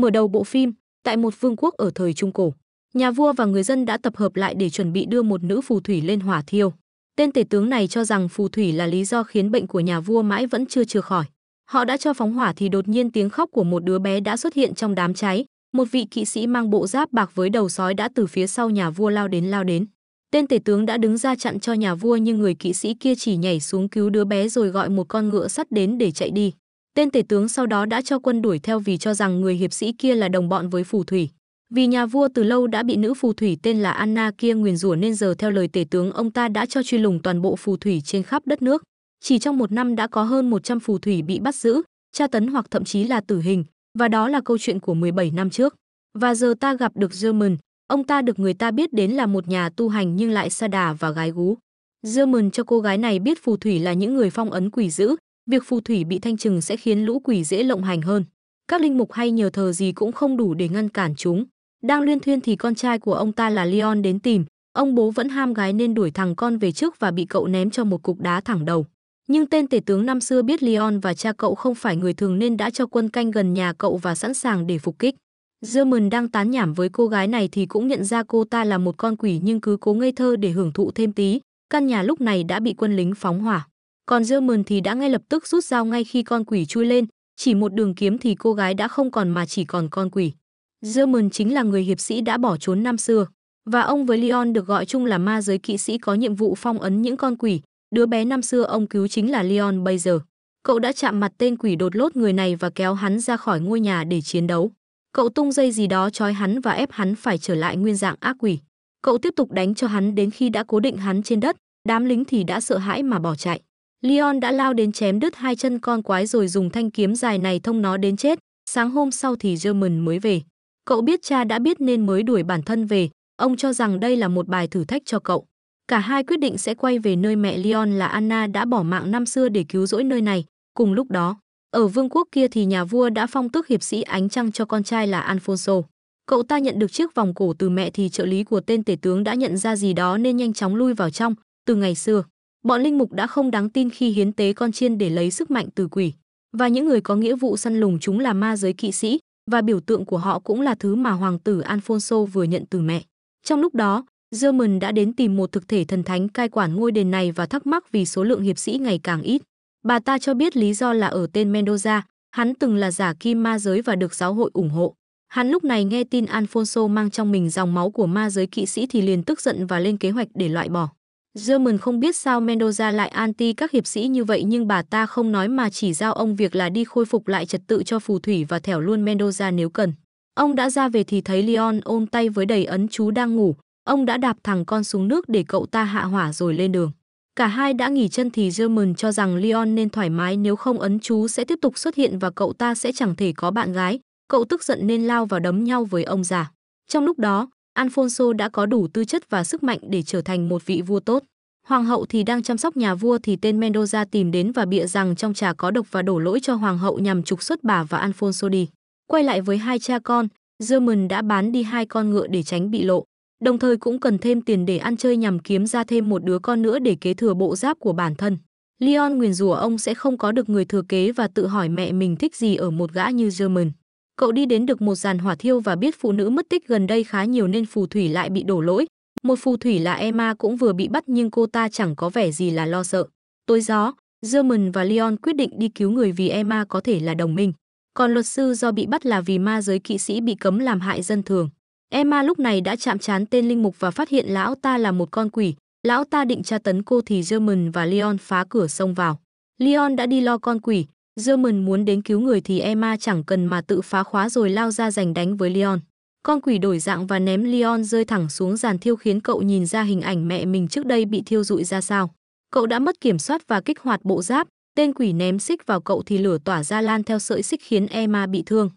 Mở đầu bộ phim, tại một vương quốc ở thời Trung Cổ, nhà vua và người dân đã tập hợp lại để chuẩn bị đưa một nữ phù thủy lên hỏa thiêu. Tên tể tướng này cho rằng phù thủy là lý do khiến bệnh của nhà vua mãi vẫn chưa chữa khỏi. Họ đã cho phóng hỏa thì đột nhiên tiếng khóc của một đứa bé đã xuất hiện trong đám cháy. Một vị kỵ sĩ mang bộ giáp bạc với đầu sói đã từ phía sau nhà vua lao đến lao đến. Tên tể tướng đã đứng ra chặn cho nhà vua nhưng người kỵ sĩ kia chỉ nhảy xuống cứu đứa bé rồi gọi một con ngựa sắt đến để chạy đi. Tên tể tướng sau đó đã cho quân đuổi theo vì cho rằng người hiệp sĩ kia là đồng bọn với phù thủy. Vì nhà vua từ lâu đã bị nữ phù thủy tên là Anna kia nguyền rủa nên giờ theo lời tể tướng ông ta đã cho truy lùng toàn bộ phù thủy trên khắp đất nước. Chỉ trong một năm đã có hơn 100 phù thủy bị bắt giữ, tra tấn hoặc thậm chí là tử hình, và đó là câu chuyện của 17 năm trước. Và giờ ta gặp được German, ông ta được người ta biết đến là một nhà tu hành nhưng lại xa đà và gái gú. German cho cô gái này biết phù thủy là những người phong ấn quỷ dữ, việc phù thủy bị thanh trừng sẽ khiến lũ quỷ dễ lộng hành hơn các linh mục hay nhờ thờ gì cũng không đủ để ngăn cản chúng đang luyên thuyên thì con trai của ông ta là leon đến tìm ông bố vẫn ham gái nên đuổi thằng con về trước và bị cậu ném cho một cục đá thẳng đầu nhưng tên tể tướng năm xưa biết leon và cha cậu không phải người thường nên đã cho quân canh gần nhà cậu và sẵn sàng để phục kích German đang tán nhảm với cô gái này thì cũng nhận ra cô ta là một con quỷ nhưng cứ cố ngây thơ để hưởng thụ thêm tí. Căn nhà lúc này đã bị quân lính phóng hỏa còn German thì đã ngay lập tức rút dao ngay khi con quỷ chui lên, chỉ một đường kiếm thì cô gái đã không còn mà chỉ còn con quỷ. German chính là người hiệp sĩ đã bỏ trốn năm xưa, và ông với Leon được gọi chung là ma giới kỵ sĩ có nhiệm vụ phong ấn những con quỷ, đứa bé năm xưa ông cứu chính là Leon bây giờ. Cậu đã chạm mặt tên quỷ đột lốt người này và kéo hắn ra khỏi ngôi nhà để chiến đấu. Cậu tung dây gì đó trói hắn và ép hắn phải trở lại nguyên dạng ác quỷ. Cậu tiếp tục đánh cho hắn đến khi đã cố định hắn trên đất, đám lính thì đã sợ hãi mà bỏ chạy. Leon đã lao đến chém đứt hai chân con quái rồi dùng thanh kiếm dài này thông nó đến chết. Sáng hôm sau thì German mới về. Cậu biết cha đã biết nên mới đuổi bản thân về. Ông cho rằng đây là một bài thử thách cho cậu. Cả hai quyết định sẽ quay về nơi mẹ Leon là Anna đã bỏ mạng năm xưa để cứu rỗi nơi này. Cùng lúc đó, ở vương quốc kia thì nhà vua đã phong tước hiệp sĩ ánh trăng cho con trai là Alfonso. Cậu ta nhận được chiếc vòng cổ từ mẹ thì trợ lý của tên tể tướng đã nhận ra gì đó nên nhanh chóng lui vào trong. Từ ngày xưa, Bọn linh mục đã không đáng tin khi hiến tế con chiên để lấy sức mạnh từ quỷ, và những người có nghĩa vụ săn lùng chúng là ma giới kỵ sĩ, và biểu tượng của họ cũng là thứ mà hoàng tử Alfonso vừa nhận từ mẹ. Trong lúc đó, German đã đến tìm một thực thể thần thánh cai quản ngôi đền này và thắc mắc vì số lượng hiệp sĩ ngày càng ít. Bà ta cho biết lý do là ở tên Mendoza, hắn từng là giả kim ma giới và được giáo hội ủng hộ. Hắn lúc này nghe tin Alfonso mang trong mình dòng máu của ma giới kỵ sĩ thì liền tức giận và lên kế hoạch để loại bỏ. German không biết sao Mendoza lại anti các hiệp sĩ như vậy nhưng bà ta không nói mà chỉ giao ông việc là đi khôi phục lại trật tự cho phù thủy và thẻo luôn Mendoza nếu cần. Ông đã ra về thì thấy Leon ôm tay với đầy ấn chú đang ngủ. Ông đã đạp thằng con xuống nước để cậu ta hạ hỏa rồi lên đường. Cả hai đã nghỉ chân thì German cho rằng Leon nên thoải mái nếu không ấn chú sẽ tiếp tục xuất hiện và cậu ta sẽ chẳng thể có bạn gái. Cậu tức giận nên lao vào đấm nhau với ông già. Trong lúc đó, Alfonso đã có đủ tư chất và sức mạnh để trở thành một vị vua tốt. Hoàng hậu thì đang chăm sóc nhà vua thì tên Mendoza tìm đến và bịa rằng trong trà có độc và đổ lỗi cho hoàng hậu nhằm trục xuất bà và Alfonso đi. Quay lại với hai cha con, German đã bán đi hai con ngựa để tránh bị lộ, đồng thời cũng cần thêm tiền để ăn chơi nhằm kiếm ra thêm một đứa con nữa để kế thừa bộ giáp của bản thân. Leon nguyền rủa ông sẽ không có được người thừa kế và tự hỏi mẹ mình thích gì ở một gã như German cậu đi đến được một giàn hỏa thiêu và biết phụ nữ mất tích gần đây khá nhiều nên phù thủy lại bị đổ lỗi. Một phù thủy là Emma cũng vừa bị bắt nhưng cô ta chẳng có vẻ gì là lo sợ. Tối gió, German và Leon quyết định đi cứu người vì Emma có thể là đồng minh. Còn luật sư do bị bắt là vì ma giới kỵ sĩ bị cấm làm hại dân thường. Emma lúc này đã chạm trán tên linh mục và phát hiện lão ta là một con quỷ. Lão ta định tra tấn cô thì German và Leon phá cửa xông vào. Leon đã đi lo con quỷ, German muốn đến cứu người thì Emma chẳng cần mà tự phá khóa rồi lao ra giành đánh với Leon. Con quỷ đổi dạng và ném Leon rơi thẳng xuống giàn thiêu khiến cậu nhìn ra hình ảnh mẹ mình trước đây bị thiêu rụi ra sao. Cậu đã mất kiểm soát và kích hoạt bộ giáp, tên quỷ ném xích vào cậu thì lửa tỏa ra lan theo sợi xích khiến Emma bị thương.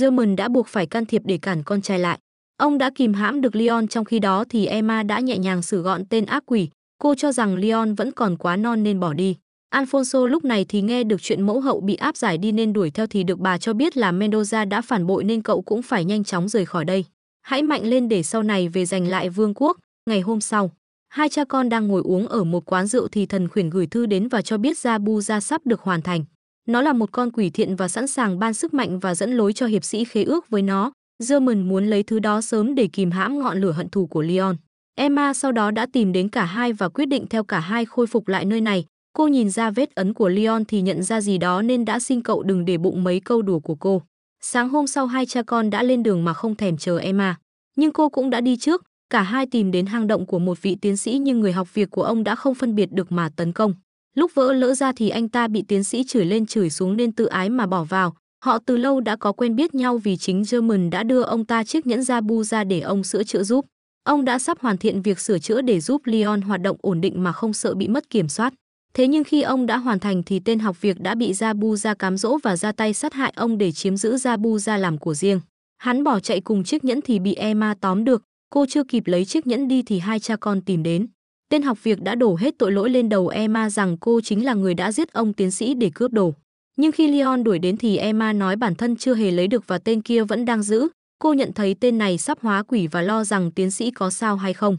German đã buộc phải can thiệp để cản con trai lại. Ông đã kìm hãm được Leon trong khi đó thì Emma đã nhẹ nhàng xử gọn tên ác quỷ. Cô cho rằng Leon vẫn còn quá non nên bỏ đi. Alfonso lúc này thì nghe được chuyện mẫu hậu bị áp giải đi nên đuổi theo thì được bà cho biết là Mendoza đã phản bội nên cậu cũng phải nhanh chóng rời khỏi đây. Hãy mạnh lên để sau này về giành lại vương quốc. Ngày hôm sau, hai cha con đang ngồi uống ở một quán rượu thì thần khuyển gửi thư đến và cho biết ra ra sắp được hoàn thành. Nó là một con quỷ thiện và sẵn sàng ban sức mạnh và dẫn lối cho hiệp sĩ khế ước với nó. German muốn lấy thứ đó sớm để kìm hãm ngọn lửa hận thù của Leon. Emma sau đó đã tìm đến cả hai và quyết định theo cả hai khôi phục lại nơi này, Cô nhìn ra vết ấn của Leon thì nhận ra gì đó nên đã xin cậu đừng để bụng mấy câu đùa của cô. Sáng hôm sau hai cha con đã lên đường mà không thèm chờ Emma. À. Nhưng cô cũng đã đi trước, cả hai tìm đến hang động của một vị tiến sĩ nhưng người học việc của ông đã không phân biệt được mà tấn công. Lúc vỡ lỡ ra thì anh ta bị tiến sĩ chửi lên chửi xuống nên tự ái mà bỏ vào. Họ từ lâu đã có quen biết nhau vì chính German đã đưa ông ta chiếc nhẫn da bu ra để ông sửa chữa giúp. Ông đã sắp hoàn thiện việc sửa chữa để giúp Leon hoạt động ổn định mà không sợ bị mất kiểm soát. Thế nhưng khi ông đã hoàn thành thì tên học việc đã bị Jabu ra cám dỗ và ra tay sát hại ông để chiếm giữ Jabu ra làm của riêng. Hắn bỏ chạy cùng chiếc nhẫn thì bị Emma tóm được, cô chưa kịp lấy chiếc nhẫn đi thì hai cha con tìm đến. Tên học việc đã đổ hết tội lỗi lên đầu Emma rằng cô chính là người đã giết ông tiến sĩ để cướp đồ. Nhưng khi Leon đuổi đến thì Emma nói bản thân chưa hề lấy được và tên kia vẫn đang giữ. Cô nhận thấy tên này sắp hóa quỷ và lo rằng tiến sĩ có sao hay không.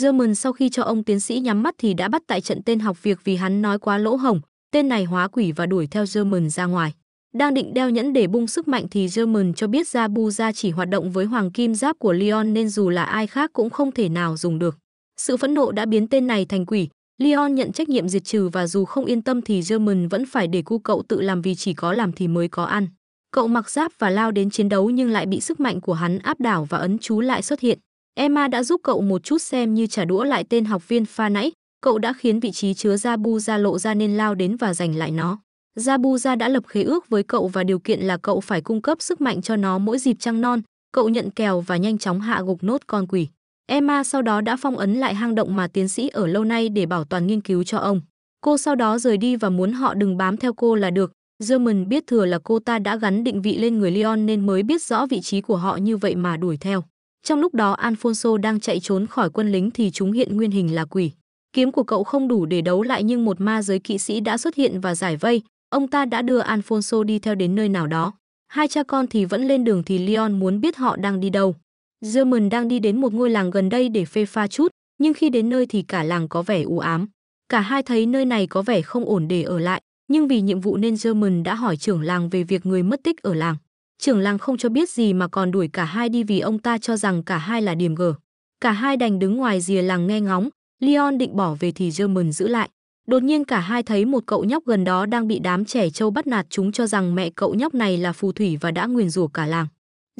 German sau khi cho ông tiến sĩ nhắm mắt thì đã bắt tại trận tên học việc vì hắn nói quá lỗ hổng, tên này hóa quỷ và đuổi theo German ra ngoài. Đang định đeo nhẫn để bung sức mạnh thì German cho biết ra Buza chỉ hoạt động với hoàng kim giáp của Leon nên dù là ai khác cũng không thể nào dùng được. Sự phẫn nộ đã biến tên này thành quỷ, Leon nhận trách nhiệm diệt trừ và dù không yên tâm thì German vẫn phải để cu cậu tự làm vì chỉ có làm thì mới có ăn. Cậu mặc giáp và lao đến chiến đấu nhưng lại bị sức mạnh của hắn áp đảo và ấn chú lại xuất hiện. Emma đã giúp cậu một chút xem như trả đũa lại tên học viên pha nãy, cậu đã khiến vị trí chứa Jabu ra lộ ra nên lao đến và giành lại nó. Jabu ra đã lập khế ước với cậu và điều kiện là cậu phải cung cấp sức mạnh cho nó mỗi dịp trăng non, cậu nhận kèo và nhanh chóng hạ gục nốt con quỷ. Emma sau đó đã phong ấn lại hang động mà tiến sĩ ở lâu nay để bảo toàn nghiên cứu cho ông. Cô sau đó rời đi và muốn họ đừng bám theo cô là được. German biết thừa là cô ta đã gắn định vị lên người Leon nên mới biết rõ vị trí của họ như vậy mà đuổi theo. Trong lúc đó Alfonso đang chạy trốn khỏi quân lính thì chúng hiện nguyên hình là quỷ. Kiếm của cậu không đủ để đấu lại nhưng một ma giới kỵ sĩ đã xuất hiện và giải vây. Ông ta đã đưa Alfonso đi theo đến nơi nào đó. Hai cha con thì vẫn lên đường thì Leon muốn biết họ đang đi đâu. German đang đi đến một ngôi làng gần đây để phê pha chút, nhưng khi đến nơi thì cả làng có vẻ u ám. Cả hai thấy nơi này có vẻ không ổn để ở lại, nhưng vì nhiệm vụ nên German đã hỏi trưởng làng về việc người mất tích ở làng. Trưởng làng không cho biết gì mà còn đuổi cả hai đi vì ông ta cho rằng cả hai là điểm gở. Cả hai đành đứng ngoài rìa làng nghe ngóng, Leon định bỏ về thì German giữ lại. Đột nhiên cả hai thấy một cậu nhóc gần đó đang bị đám trẻ trâu bắt nạt chúng cho rằng mẹ cậu nhóc này là phù thủy và đã nguyền rủa cả làng.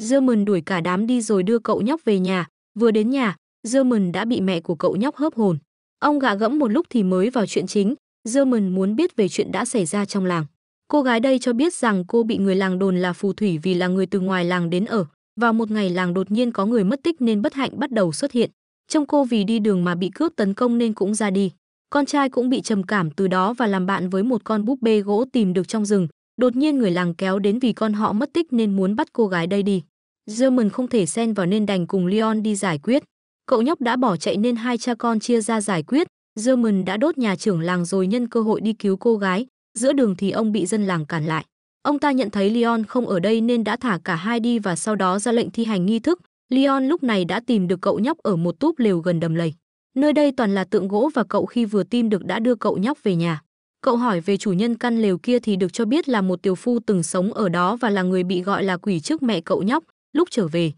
German đuổi cả đám đi rồi đưa cậu nhóc về nhà. Vừa đến nhà, German đã bị mẹ của cậu nhóc hớp hồn. Ông gạ gẫm một lúc thì mới vào chuyện chính, German muốn biết về chuyện đã xảy ra trong làng. Cô gái đây cho biết rằng cô bị người làng đồn là phù thủy vì là người từ ngoài làng đến ở. Vào một ngày làng đột nhiên có người mất tích nên bất hạnh bắt đầu xuất hiện. Trong cô vì đi đường mà bị cướp tấn công nên cũng ra đi. Con trai cũng bị trầm cảm từ đó và làm bạn với một con búp bê gỗ tìm được trong rừng. Đột nhiên người làng kéo đến vì con họ mất tích nên muốn bắt cô gái đây đi. German không thể xen vào nên đành cùng Leon đi giải quyết. Cậu nhóc đã bỏ chạy nên hai cha con chia ra giải quyết. German đã đốt nhà trưởng làng rồi nhân cơ hội đi cứu cô gái giữa đường thì ông bị dân làng cản lại. Ông ta nhận thấy Leon không ở đây nên đã thả cả hai đi và sau đó ra lệnh thi hành nghi thức. Leon lúc này đã tìm được cậu nhóc ở một túp lều gần đầm lầy. Nơi đây toàn là tượng gỗ và cậu khi vừa tìm được đã đưa cậu nhóc về nhà. Cậu hỏi về chủ nhân căn lều kia thì được cho biết là một tiểu phu từng sống ở đó và là người bị gọi là quỷ trước mẹ cậu nhóc lúc trở về.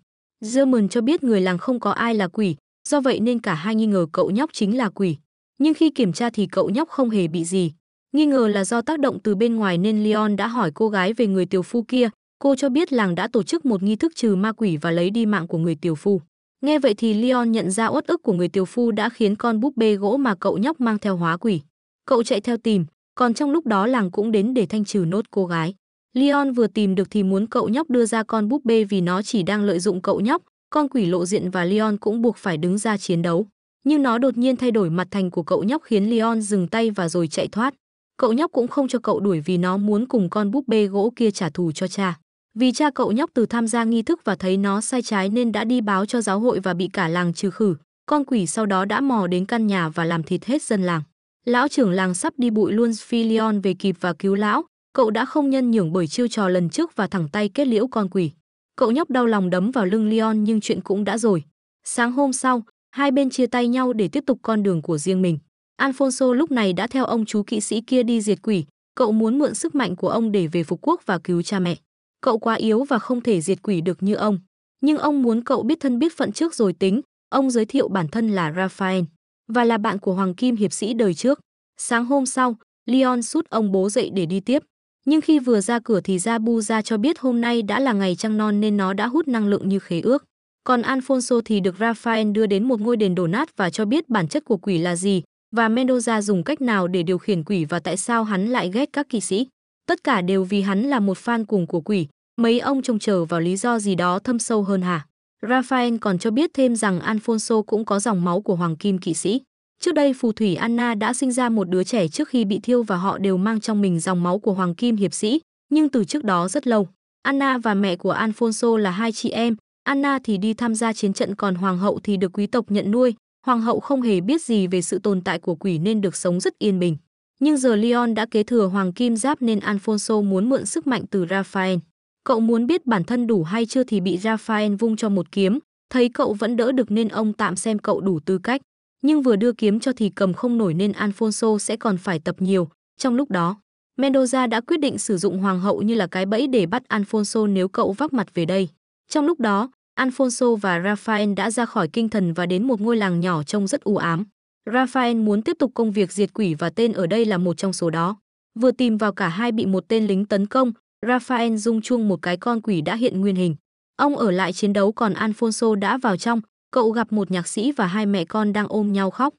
German cho biết người làng không có ai là quỷ, do vậy nên cả hai nghi ngờ cậu nhóc chính là quỷ. Nhưng khi kiểm tra thì cậu nhóc không hề bị gì. Nghi ngờ là do tác động từ bên ngoài nên Leon đã hỏi cô gái về người tiểu phu kia, cô cho biết làng đã tổ chức một nghi thức trừ ma quỷ và lấy đi mạng của người tiểu phu. Nghe vậy thì Leon nhận ra uất ức của người tiểu phu đã khiến con búp bê gỗ mà cậu nhóc mang theo hóa quỷ. Cậu chạy theo tìm, còn trong lúc đó làng cũng đến để thanh trừ nốt cô gái. Leon vừa tìm được thì muốn cậu nhóc đưa ra con búp bê vì nó chỉ đang lợi dụng cậu nhóc, con quỷ lộ diện và Leon cũng buộc phải đứng ra chiến đấu. Nhưng nó đột nhiên thay đổi mặt thành của cậu nhóc khiến Leon dừng tay và rồi chạy thoát cậu nhóc cũng không cho cậu đuổi vì nó muốn cùng con búp bê gỗ kia trả thù cho cha. Vì cha cậu nhóc từ tham gia nghi thức và thấy nó sai trái nên đã đi báo cho giáo hội và bị cả làng trừ khử. Con quỷ sau đó đã mò đến căn nhà và làm thịt hết dân làng. Lão trưởng làng sắp đi bụi luôn Philion về kịp và cứu lão. Cậu đã không nhân nhường bởi chiêu trò lần trước và thẳng tay kết liễu con quỷ. Cậu nhóc đau lòng đấm vào lưng Leon nhưng chuyện cũng đã rồi. Sáng hôm sau, hai bên chia tay nhau để tiếp tục con đường của riêng mình. Alfonso lúc này đã theo ông chú kỵ sĩ kia đi diệt quỷ, cậu muốn mượn sức mạnh của ông để về phục quốc và cứu cha mẹ. Cậu quá yếu và không thể diệt quỷ được như ông, nhưng ông muốn cậu biết thân biết phận trước rồi tính, ông giới thiệu bản thân là Raphael và là bạn của Hoàng Kim hiệp sĩ đời trước. Sáng hôm sau, Leon sút ông bố dậy để đi tiếp. Nhưng khi vừa ra cửa thì Jabu ra cho biết hôm nay đã là ngày trăng non nên nó đã hút năng lượng như khế ước. Còn Alfonso thì được Raphael đưa đến một ngôi đền đổ nát và cho biết bản chất của quỷ là gì, và Mendoza dùng cách nào để điều khiển quỷ và tại sao hắn lại ghét các kỵ sĩ? Tất cả đều vì hắn là một fan cuồng của quỷ, mấy ông trông chờ vào lý do gì đó thâm sâu hơn hả? Raphael còn cho biết thêm rằng Alfonso cũng có dòng máu của Hoàng Kim Kỵ Sĩ. Trước đây phù thủy Anna đã sinh ra một đứa trẻ trước khi bị thiêu và họ đều mang trong mình dòng máu của Hoàng Kim Hiệp Sĩ, nhưng từ trước đó rất lâu. Anna và mẹ của Alfonso là hai chị em, Anna thì đi tham gia chiến trận còn hoàng hậu thì được quý tộc nhận nuôi, Hoàng hậu không hề biết gì về sự tồn tại của quỷ nên được sống rất yên bình. Nhưng giờ Leon đã kế thừa hoàng kim giáp nên Alfonso muốn mượn sức mạnh từ Raphael. Cậu muốn biết bản thân đủ hay chưa thì bị Raphael vung cho một kiếm, thấy cậu vẫn đỡ được nên ông tạm xem cậu đủ tư cách. Nhưng vừa đưa kiếm cho thì cầm không nổi nên Alfonso sẽ còn phải tập nhiều. Trong lúc đó, Mendoza đã quyết định sử dụng hoàng hậu như là cái bẫy để bắt Alfonso nếu cậu vác mặt về đây. Trong lúc đó, Alfonso và Rafael đã ra khỏi kinh thần và đến một ngôi làng nhỏ trông rất u ám. Rafael muốn tiếp tục công việc diệt quỷ và tên ở đây là một trong số đó. Vừa tìm vào cả hai bị một tên lính tấn công, Rafael rung chuông một cái con quỷ đã hiện nguyên hình. Ông ở lại chiến đấu còn Alfonso đã vào trong, cậu gặp một nhạc sĩ và hai mẹ con đang ôm nhau khóc.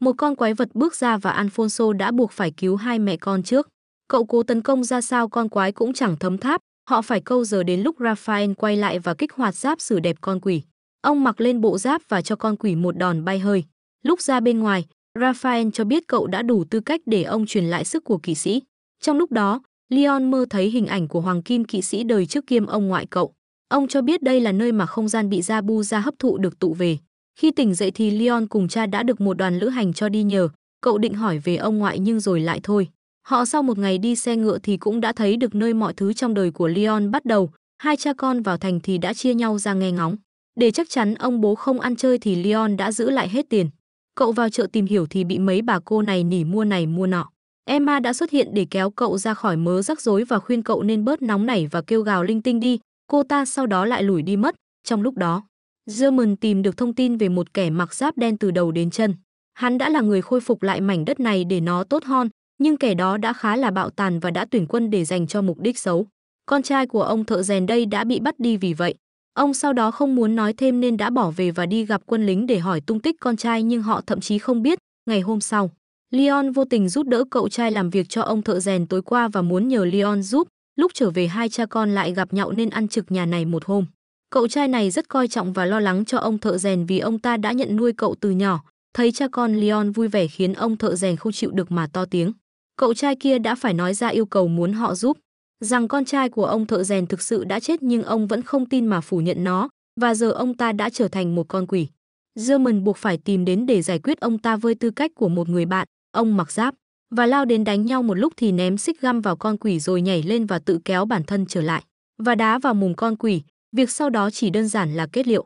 Một con quái vật bước ra và Alfonso đã buộc phải cứu hai mẹ con trước. Cậu cố tấn công ra sao con quái cũng chẳng thấm tháp, Họ phải câu giờ đến lúc Raphael quay lại và kích hoạt giáp sử đẹp con quỷ. Ông mặc lên bộ giáp và cho con quỷ một đòn bay hơi. Lúc ra bên ngoài, Raphael cho biết cậu đã đủ tư cách để ông truyền lại sức của kỵ sĩ. Trong lúc đó, Leon mơ thấy hình ảnh của Hoàng Kim kỵ sĩ đời trước kiêm ông ngoại cậu. Ông cho biết đây là nơi mà không gian bị Jabu ra hấp thụ được tụ về. Khi tỉnh dậy thì Leon cùng cha đã được một đoàn lữ hành cho đi nhờ. Cậu định hỏi về ông ngoại nhưng rồi lại thôi. Họ sau một ngày đi xe ngựa thì cũng đã thấy được nơi mọi thứ trong đời của Leon bắt đầu. Hai cha con vào thành thì đã chia nhau ra nghe ngóng. Để chắc chắn ông bố không ăn chơi thì Leon đã giữ lại hết tiền. Cậu vào chợ tìm hiểu thì bị mấy bà cô này nỉ mua này mua nọ. Emma đã xuất hiện để kéo cậu ra khỏi mớ rắc rối và khuyên cậu nên bớt nóng nảy và kêu gào linh tinh đi. Cô ta sau đó lại lủi đi mất. Trong lúc đó, German tìm được thông tin về một kẻ mặc giáp đen từ đầu đến chân. Hắn đã là người khôi phục lại mảnh đất này để nó tốt hơn, nhưng kẻ đó đã khá là bạo tàn và đã tuyển quân để dành cho mục đích xấu. Con trai của ông thợ rèn đây đã bị bắt đi vì vậy. Ông sau đó không muốn nói thêm nên đã bỏ về và đi gặp quân lính để hỏi tung tích con trai nhưng họ thậm chí không biết. Ngày hôm sau, Leon vô tình giúp đỡ cậu trai làm việc cho ông thợ rèn tối qua và muốn nhờ Leon giúp. Lúc trở về hai cha con lại gặp nhậu nên ăn trực nhà này một hôm. Cậu trai này rất coi trọng và lo lắng cho ông thợ rèn vì ông ta đã nhận nuôi cậu từ nhỏ. Thấy cha con Leon vui vẻ khiến ông thợ rèn không chịu được mà to tiếng cậu trai kia đã phải nói ra yêu cầu muốn họ giúp, rằng con trai của ông thợ rèn thực sự đã chết nhưng ông vẫn không tin mà phủ nhận nó, và giờ ông ta đã trở thành một con quỷ. German buộc phải tìm đến để giải quyết ông ta với tư cách của một người bạn, ông mặc giáp, và lao đến đánh nhau một lúc thì ném xích găm vào con quỷ rồi nhảy lên và tự kéo bản thân trở lại, và đá vào mùng con quỷ, việc sau đó chỉ đơn giản là kết liệu.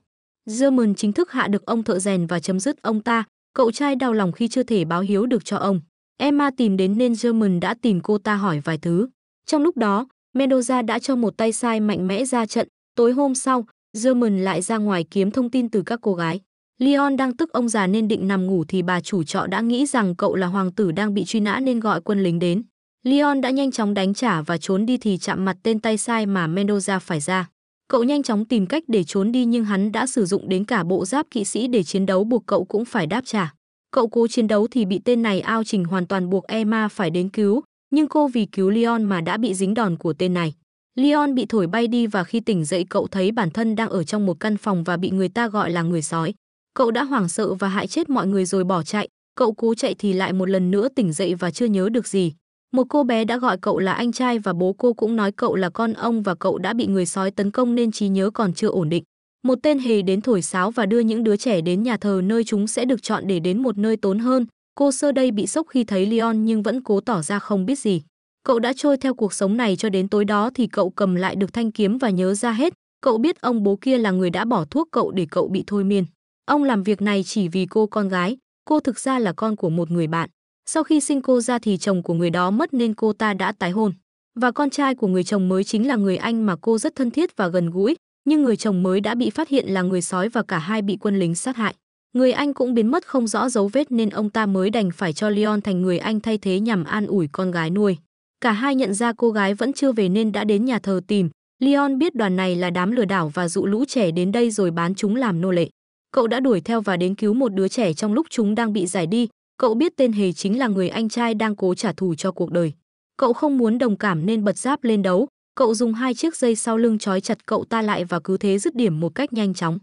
German chính thức hạ được ông thợ rèn và chấm dứt ông ta, cậu trai đau lòng khi chưa thể báo hiếu được cho ông. Emma tìm đến nên German đã tìm cô ta hỏi vài thứ. Trong lúc đó, Mendoza đã cho một tay sai mạnh mẽ ra trận. Tối hôm sau, German lại ra ngoài kiếm thông tin từ các cô gái. Leon đang tức ông già nên định nằm ngủ thì bà chủ trọ đã nghĩ rằng cậu là hoàng tử đang bị truy nã nên gọi quân lính đến. Leon đã nhanh chóng đánh trả và trốn đi thì chạm mặt tên tay sai mà Mendoza phải ra. Cậu nhanh chóng tìm cách để trốn đi nhưng hắn đã sử dụng đến cả bộ giáp kỵ sĩ để chiến đấu buộc cậu cũng phải đáp trả. Cậu cố chiến đấu thì bị tên này ao trình hoàn toàn buộc Emma phải đến cứu, nhưng cô vì cứu Leon mà đã bị dính đòn của tên này. Leon bị thổi bay đi và khi tỉnh dậy cậu thấy bản thân đang ở trong một căn phòng và bị người ta gọi là người sói. Cậu đã hoảng sợ và hại chết mọi người rồi bỏ chạy, cậu cố chạy thì lại một lần nữa tỉnh dậy và chưa nhớ được gì. Một cô bé đã gọi cậu là anh trai và bố cô cũng nói cậu là con ông và cậu đã bị người sói tấn công nên trí nhớ còn chưa ổn định. Một tên hề đến thổi sáo và đưa những đứa trẻ đến nhà thờ nơi chúng sẽ được chọn để đến một nơi tốn hơn. Cô sơ đây bị sốc khi thấy Leon nhưng vẫn cố tỏ ra không biết gì. Cậu đã trôi theo cuộc sống này cho đến tối đó thì cậu cầm lại được thanh kiếm và nhớ ra hết. Cậu biết ông bố kia là người đã bỏ thuốc cậu để cậu bị thôi miên. Ông làm việc này chỉ vì cô con gái. Cô thực ra là con của một người bạn. Sau khi sinh cô ra thì chồng của người đó mất nên cô ta đã tái hôn. Và con trai của người chồng mới chính là người anh mà cô rất thân thiết và gần gũi nhưng người chồng mới đã bị phát hiện là người sói và cả hai bị quân lính sát hại. Người anh cũng biến mất không rõ dấu vết nên ông ta mới đành phải cho Leon thành người anh thay thế nhằm an ủi con gái nuôi. Cả hai nhận ra cô gái vẫn chưa về nên đã đến nhà thờ tìm. Leon biết đoàn này là đám lừa đảo và dụ lũ trẻ đến đây rồi bán chúng làm nô lệ. Cậu đã đuổi theo và đến cứu một đứa trẻ trong lúc chúng đang bị giải đi. Cậu biết tên Hề chính là người anh trai đang cố trả thù cho cuộc đời. Cậu không muốn đồng cảm nên bật giáp lên đấu, Cậu dùng hai chiếc dây sau lưng trói chặt cậu ta lại và cứ thế dứt điểm một cách nhanh chóng.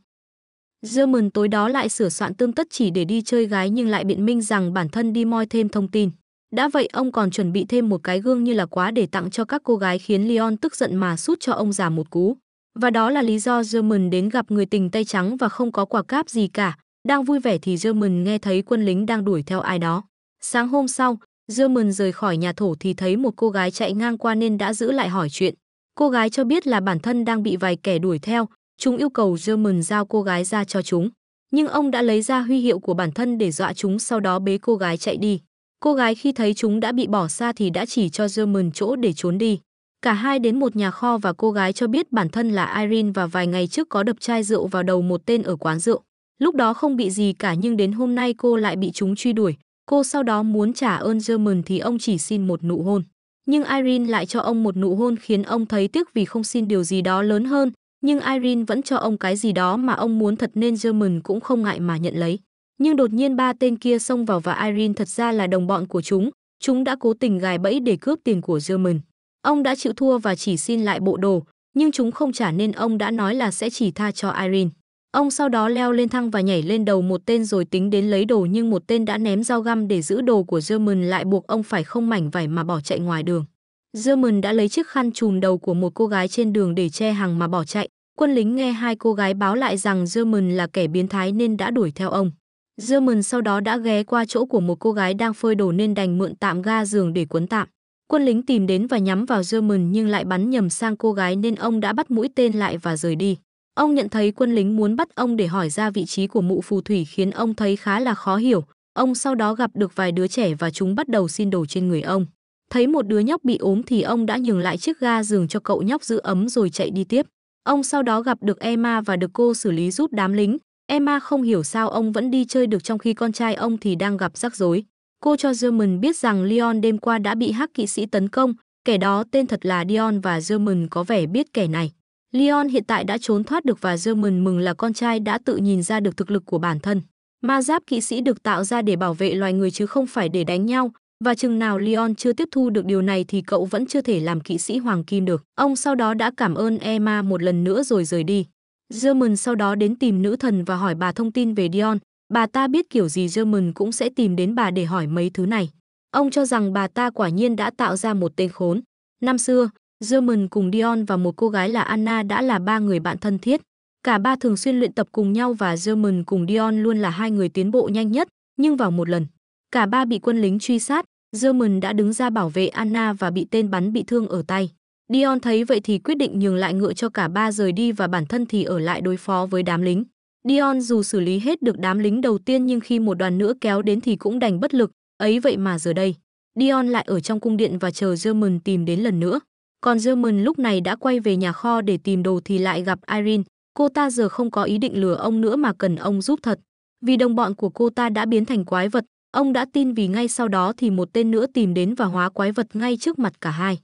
German tối đó lại sửa soạn tương tất chỉ để đi chơi gái nhưng lại biện minh rằng bản thân đi moi thêm thông tin. Đã vậy ông còn chuẩn bị thêm một cái gương như là quá để tặng cho các cô gái khiến Leon tức giận mà sút cho ông già một cú. Và đó là lý do German đến gặp người tình tay trắng và không có quả cáp gì cả. Đang vui vẻ thì German nghe thấy quân lính đang đuổi theo ai đó. Sáng hôm sau, German rời khỏi nhà thổ thì thấy một cô gái chạy ngang qua nên đã giữ lại hỏi chuyện. Cô gái cho biết là bản thân đang bị vài kẻ đuổi theo, chúng yêu cầu German giao cô gái ra cho chúng. Nhưng ông đã lấy ra huy hiệu của bản thân để dọa chúng sau đó bế cô gái chạy đi. Cô gái khi thấy chúng đã bị bỏ xa thì đã chỉ cho German chỗ để trốn đi. Cả hai đến một nhà kho và cô gái cho biết bản thân là Irene và vài ngày trước có đập chai rượu vào đầu một tên ở quán rượu. Lúc đó không bị gì cả nhưng đến hôm nay cô lại bị chúng truy đuổi. Cô sau đó muốn trả ơn German thì ông chỉ xin một nụ hôn nhưng Irene lại cho ông một nụ hôn khiến ông thấy tiếc vì không xin điều gì đó lớn hơn, nhưng Irene vẫn cho ông cái gì đó mà ông muốn thật nên German cũng không ngại mà nhận lấy. Nhưng đột nhiên ba tên kia xông vào và Irene thật ra là đồng bọn của chúng, chúng đã cố tình gài bẫy để cướp tiền của German. Ông đã chịu thua và chỉ xin lại bộ đồ, nhưng chúng không trả nên ông đã nói là sẽ chỉ tha cho Irene. Ông sau đó leo lên thang và nhảy lên đầu một tên rồi tính đến lấy đồ nhưng một tên đã ném dao găm để giữ đồ của German lại buộc ông phải không mảnh vải mà bỏ chạy ngoài đường. German đã lấy chiếc khăn trùm đầu của một cô gái trên đường để che hàng mà bỏ chạy. Quân lính nghe hai cô gái báo lại rằng German là kẻ biến thái nên đã đuổi theo ông. German sau đó đã ghé qua chỗ của một cô gái đang phơi đồ nên đành mượn tạm ga giường để quấn tạm. Quân lính tìm đến và nhắm vào German nhưng lại bắn nhầm sang cô gái nên ông đã bắt mũi tên lại và rời đi. Ông nhận thấy quân lính muốn bắt ông để hỏi ra vị trí của mụ phù thủy khiến ông thấy khá là khó hiểu. Ông sau đó gặp được vài đứa trẻ và chúng bắt đầu xin đồ trên người ông. Thấy một đứa nhóc bị ốm thì ông đã nhường lại chiếc ga giường cho cậu nhóc giữ ấm rồi chạy đi tiếp. Ông sau đó gặp được Emma và được cô xử lý giúp đám lính. Emma không hiểu sao ông vẫn đi chơi được trong khi con trai ông thì đang gặp rắc rối. Cô cho German biết rằng Leon đêm qua đã bị hắc kỵ sĩ tấn công, kẻ đó tên thật là Dion và German có vẻ biết kẻ này. Leon hiện tại đã trốn thoát được và German mừng là con trai đã tự nhìn ra được thực lực của bản thân. Ma giáp kỵ sĩ được tạo ra để bảo vệ loài người chứ không phải để đánh nhau, và chừng nào Leon chưa tiếp thu được điều này thì cậu vẫn chưa thể làm kỵ sĩ hoàng kim được. Ông sau đó đã cảm ơn Emma một lần nữa rồi rời đi. German sau đó đến tìm nữ thần và hỏi bà thông tin về Dion. Bà ta biết kiểu gì German cũng sẽ tìm đến bà để hỏi mấy thứ này. Ông cho rằng bà ta quả nhiên đã tạo ra một tên khốn. Năm xưa, German cùng Dion và một cô gái là Anna đã là ba người bạn thân thiết. Cả ba thường xuyên luyện tập cùng nhau và German cùng Dion luôn là hai người tiến bộ nhanh nhất, nhưng vào một lần, cả ba bị quân lính truy sát, German đã đứng ra bảo vệ Anna và bị tên bắn bị thương ở tay. Dion thấy vậy thì quyết định nhường lại ngựa cho cả ba rời đi và bản thân thì ở lại đối phó với đám lính. Dion dù xử lý hết được đám lính đầu tiên nhưng khi một đoàn nữa kéo đến thì cũng đành bất lực, ấy vậy mà giờ đây. Dion lại ở trong cung điện và chờ German tìm đến lần nữa. Còn German lúc này đã quay về nhà kho để tìm đồ thì lại gặp Irene. Cô ta giờ không có ý định lừa ông nữa mà cần ông giúp thật. Vì đồng bọn của cô ta đã biến thành quái vật, ông đã tin vì ngay sau đó thì một tên nữa tìm đến và hóa quái vật ngay trước mặt cả hai.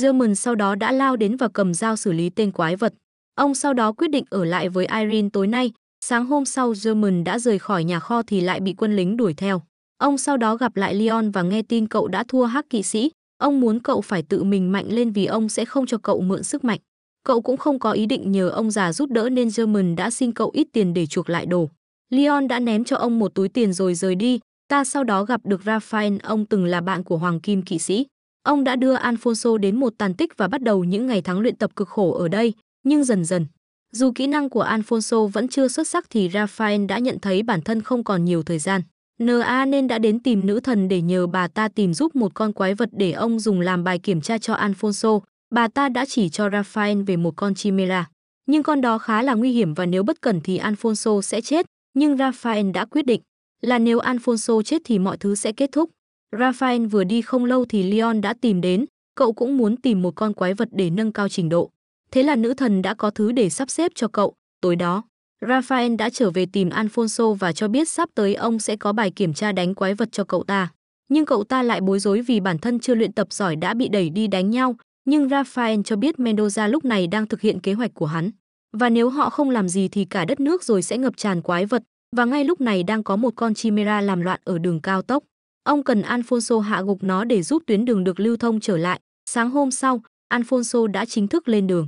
German sau đó đã lao đến và cầm dao xử lý tên quái vật. Ông sau đó quyết định ở lại với Irene tối nay. Sáng hôm sau German đã rời khỏi nhà kho thì lại bị quân lính đuổi theo. Ông sau đó gặp lại Leon và nghe tin cậu đã thua hắc kỵ sĩ. Ông muốn cậu phải tự mình mạnh lên vì ông sẽ không cho cậu mượn sức mạnh. Cậu cũng không có ý định nhờ ông già giúp đỡ nên German đã xin cậu ít tiền để chuộc lại đồ. Leon đã ném cho ông một túi tiền rồi rời đi. Ta sau đó gặp được Raphael, ông từng là bạn của Hoàng Kim kỵ sĩ. Ông đã đưa Alfonso đến một tàn tích và bắt đầu những ngày tháng luyện tập cực khổ ở đây, nhưng dần dần. Dù kỹ năng của Alfonso vẫn chưa xuất sắc thì Raphael đã nhận thấy bản thân không còn nhiều thời gian. N.A. nên đã đến tìm nữ thần để nhờ bà ta tìm giúp một con quái vật để ông dùng làm bài kiểm tra cho Alfonso. Bà ta đã chỉ cho Raphael về một con chimera. Nhưng con đó khá là nguy hiểm và nếu bất cẩn thì Alfonso sẽ chết. Nhưng Raphael đã quyết định là nếu Alfonso chết thì mọi thứ sẽ kết thúc. Raphael vừa đi không lâu thì Leon đã tìm đến. Cậu cũng muốn tìm một con quái vật để nâng cao trình độ. Thế là nữ thần đã có thứ để sắp xếp cho cậu. Tối đó, Rafael đã trở về tìm Alfonso và cho biết sắp tới ông sẽ có bài kiểm tra đánh quái vật cho cậu ta. Nhưng cậu ta lại bối rối vì bản thân chưa luyện tập giỏi đã bị đẩy đi đánh nhau, nhưng Rafael cho biết Mendoza lúc này đang thực hiện kế hoạch của hắn. Và nếu họ không làm gì thì cả đất nước rồi sẽ ngập tràn quái vật, và ngay lúc này đang có một con chimera làm loạn ở đường cao tốc. Ông cần Alfonso hạ gục nó để giúp tuyến đường được lưu thông trở lại. Sáng hôm sau, Alfonso đã chính thức lên đường.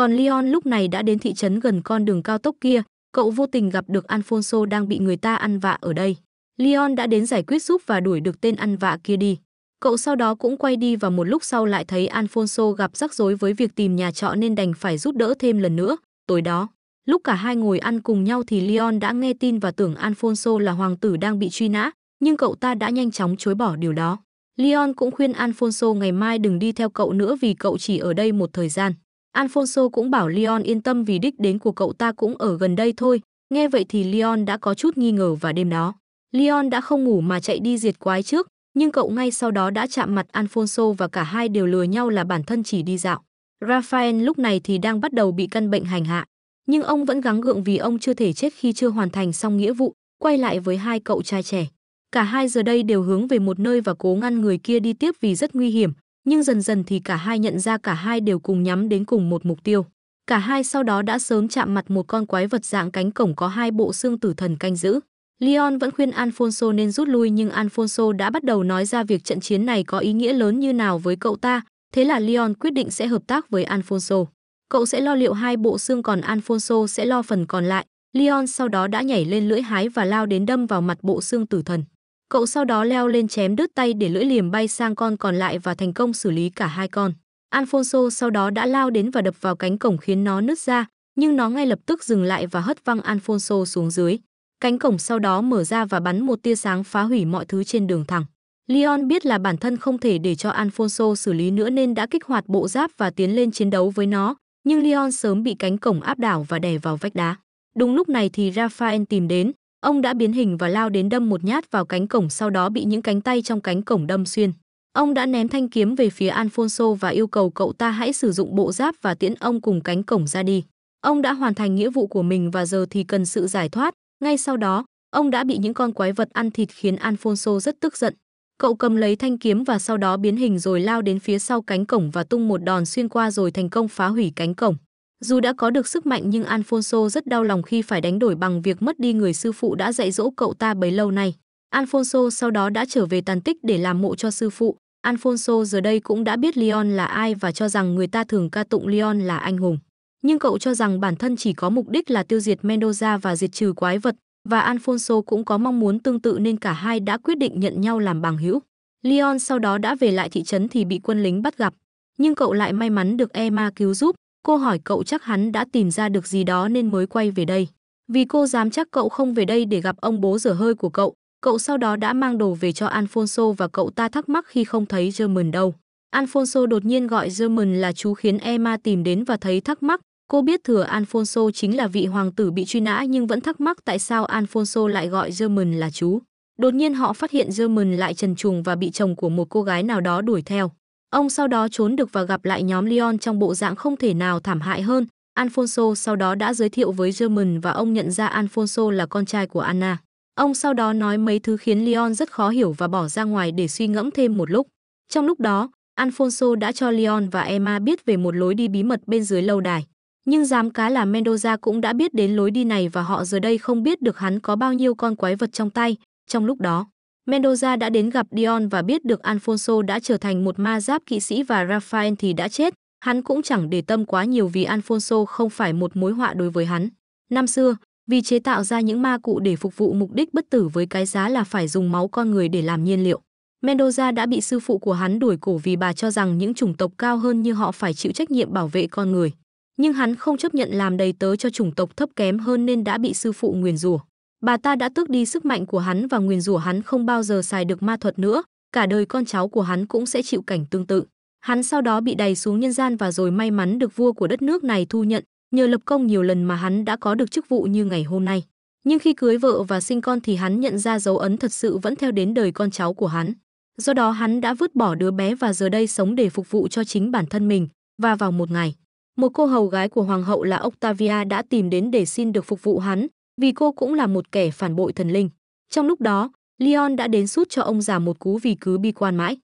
Còn Leon lúc này đã đến thị trấn gần con đường cao tốc kia, cậu vô tình gặp được Alfonso đang bị người ta ăn vạ ở đây. Leon đã đến giải quyết giúp và đuổi được tên ăn vạ kia đi. Cậu sau đó cũng quay đi và một lúc sau lại thấy Alfonso gặp rắc rối với việc tìm nhà trọ nên đành phải giúp đỡ thêm lần nữa. Tối đó, lúc cả hai ngồi ăn cùng nhau thì Leon đã nghe tin và tưởng Alfonso là hoàng tử đang bị truy nã, nhưng cậu ta đã nhanh chóng chối bỏ điều đó. Leon cũng khuyên Alfonso ngày mai đừng đi theo cậu nữa vì cậu chỉ ở đây một thời gian. Alfonso cũng bảo Leon yên tâm vì đích đến của cậu ta cũng ở gần đây thôi. Nghe vậy thì Leon đã có chút nghi ngờ và đêm đó. Leon đã không ngủ mà chạy đi diệt quái trước, nhưng cậu ngay sau đó đã chạm mặt Alfonso và cả hai đều lừa nhau là bản thân chỉ đi dạo. Raphael lúc này thì đang bắt đầu bị căn bệnh hành hạ, nhưng ông vẫn gắng gượng vì ông chưa thể chết khi chưa hoàn thành xong nghĩa vụ, quay lại với hai cậu trai trẻ. Cả hai giờ đây đều hướng về một nơi và cố ngăn người kia đi tiếp vì rất nguy hiểm, nhưng dần dần thì cả hai nhận ra cả hai đều cùng nhắm đến cùng một mục tiêu. Cả hai sau đó đã sớm chạm mặt một con quái vật dạng cánh cổng có hai bộ xương tử thần canh giữ. Leon vẫn khuyên Alfonso nên rút lui nhưng Alfonso đã bắt đầu nói ra việc trận chiến này có ý nghĩa lớn như nào với cậu ta, thế là Leon quyết định sẽ hợp tác với Alfonso. Cậu sẽ lo liệu hai bộ xương còn Alfonso sẽ lo phần còn lại. Leon sau đó đã nhảy lên lưỡi hái và lao đến đâm vào mặt bộ xương tử thần. Cậu sau đó leo lên chém đứt tay để lưỡi liềm bay sang con còn lại và thành công xử lý cả hai con. Alfonso sau đó đã lao đến và đập vào cánh cổng khiến nó nứt ra, nhưng nó ngay lập tức dừng lại và hất văng Alfonso xuống dưới. Cánh cổng sau đó mở ra và bắn một tia sáng phá hủy mọi thứ trên đường thẳng. Leon biết là bản thân không thể để cho Alfonso xử lý nữa nên đã kích hoạt bộ giáp và tiến lên chiến đấu với nó, nhưng Leon sớm bị cánh cổng áp đảo và đè vào vách đá. Đúng lúc này thì Rafael tìm đến, Ông đã biến hình và lao đến đâm một nhát vào cánh cổng sau đó bị những cánh tay trong cánh cổng đâm xuyên. Ông đã ném thanh kiếm về phía Alfonso và yêu cầu cậu ta hãy sử dụng bộ giáp và tiễn ông cùng cánh cổng ra đi. Ông đã hoàn thành nghĩa vụ của mình và giờ thì cần sự giải thoát. Ngay sau đó, ông đã bị những con quái vật ăn thịt khiến Alfonso rất tức giận. Cậu cầm lấy thanh kiếm và sau đó biến hình rồi lao đến phía sau cánh cổng và tung một đòn xuyên qua rồi thành công phá hủy cánh cổng. Dù đã có được sức mạnh nhưng Alfonso rất đau lòng khi phải đánh đổi bằng việc mất đi người sư phụ đã dạy dỗ cậu ta bấy lâu nay. Alfonso sau đó đã trở về tàn tích để làm mộ cho sư phụ. Alfonso giờ đây cũng đã biết Leon là ai và cho rằng người ta thường ca tụng Leon là anh hùng. Nhưng cậu cho rằng bản thân chỉ có mục đích là tiêu diệt Mendoza và diệt trừ quái vật, và Alfonso cũng có mong muốn tương tự nên cả hai đã quyết định nhận nhau làm bằng hữu. Leon sau đó đã về lại thị trấn thì bị quân lính bắt gặp, nhưng cậu lại may mắn được Emma cứu giúp, Cô hỏi cậu chắc hắn đã tìm ra được gì đó nên mới quay về đây. Vì cô dám chắc cậu không về đây để gặp ông bố rửa hơi của cậu, cậu sau đó đã mang đồ về cho Alfonso và cậu ta thắc mắc khi không thấy German đâu. Alfonso đột nhiên gọi German là chú khiến Emma tìm đến và thấy thắc mắc. Cô biết thừa Alfonso chính là vị hoàng tử bị truy nã nhưng vẫn thắc mắc tại sao Alfonso lại gọi German là chú. Đột nhiên họ phát hiện German lại trần truồng và bị chồng của một cô gái nào đó đuổi theo. Ông sau đó trốn được và gặp lại nhóm Leon trong bộ dạng không thể nào thảm hại hơn. Alfonso sau đó đã giới thiệu với German và ông nhận ra Alfonso là con trai của Anna. Ông sau đó nói mấy thứ khiến Leon rất khó hiểu và bỏ ra ngoài để suy ngẫm thêm một lúc. Trong lúc đó, Alfonso đã cho Leon và Emma biết về một lối đi bí mật bên dưới lâu đài. Nhưng dám cá là Mendoza cũng đã biết đến lối đi này và họ giờ đây không biết được hắn có bao nhiêu con quái vật trong tay. Trong lúc đó, Mendoza đã đến gặp Dion và biết được Alfonso đã trở thành một ma giáp kỵ sĩ và Raphael thì đã chết. Hắn cũng chẳng để tâm quá nhiều vì Alfonso không phải một mối họa đối với hắn. Năm xưa, vì chế tạo ra những ma cụ để phục vụ mục đích bất tử với cái giá là phải dùng máu con người để làm nhiên liệu. Mendoza đã bị sư phụ của hắn đuổi cổ vì bà cho rằng những chủng tộc cao hơn như họ phải chịu trách nhiệm bảo vệ con người. Nhưng hắn không chấp nhận làm đầy tớ cho chủng tộc thấp kém hơn nên đã bị sư phụ nguyền rủa. Bà ta đã tước đi sức mạnh của hắn và nguyền rủa hắn không bao giờ xài được ma thuật nữa, cả đời con cháu của hắn cũng sẽ chịu cảnh tương tự. Hắn sau đó bị đày xuống nhân gian và rồi may mắn được vua của đất nước này thu nhận, nhờ lập công nhiều lần mà hắn đã có được chức vụ như ngày hôm nay. Nhưng khi cưới vợ và sinh con thì hắn nhận ra dấu ấn thật sự vẫn theo đến đời con cháu của hắn. Do đó hắn đã vứt bỏ đứa bé và giờ đây sống để phục vụ cho chính bản thân mình. Và vào một ngày, một cô hầu gái của hoàng hậu là Octavia đã tìm đến để xin được phục vụ hắn, vì cô cũng là một kẻ phản bội thần linh. Trong lúc đó, Leon đã đến sút cho ông già một cú vì cứ bi quan mãi.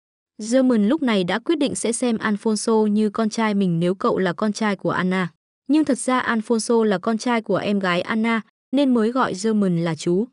German lúc này đã quyết định sẽ xem Alfonso như con trai mình nếu cậu là con trai của Anna. Nhưng thật ra Alfonso là con trai của em gái Anna, nên mới gọi German là chú.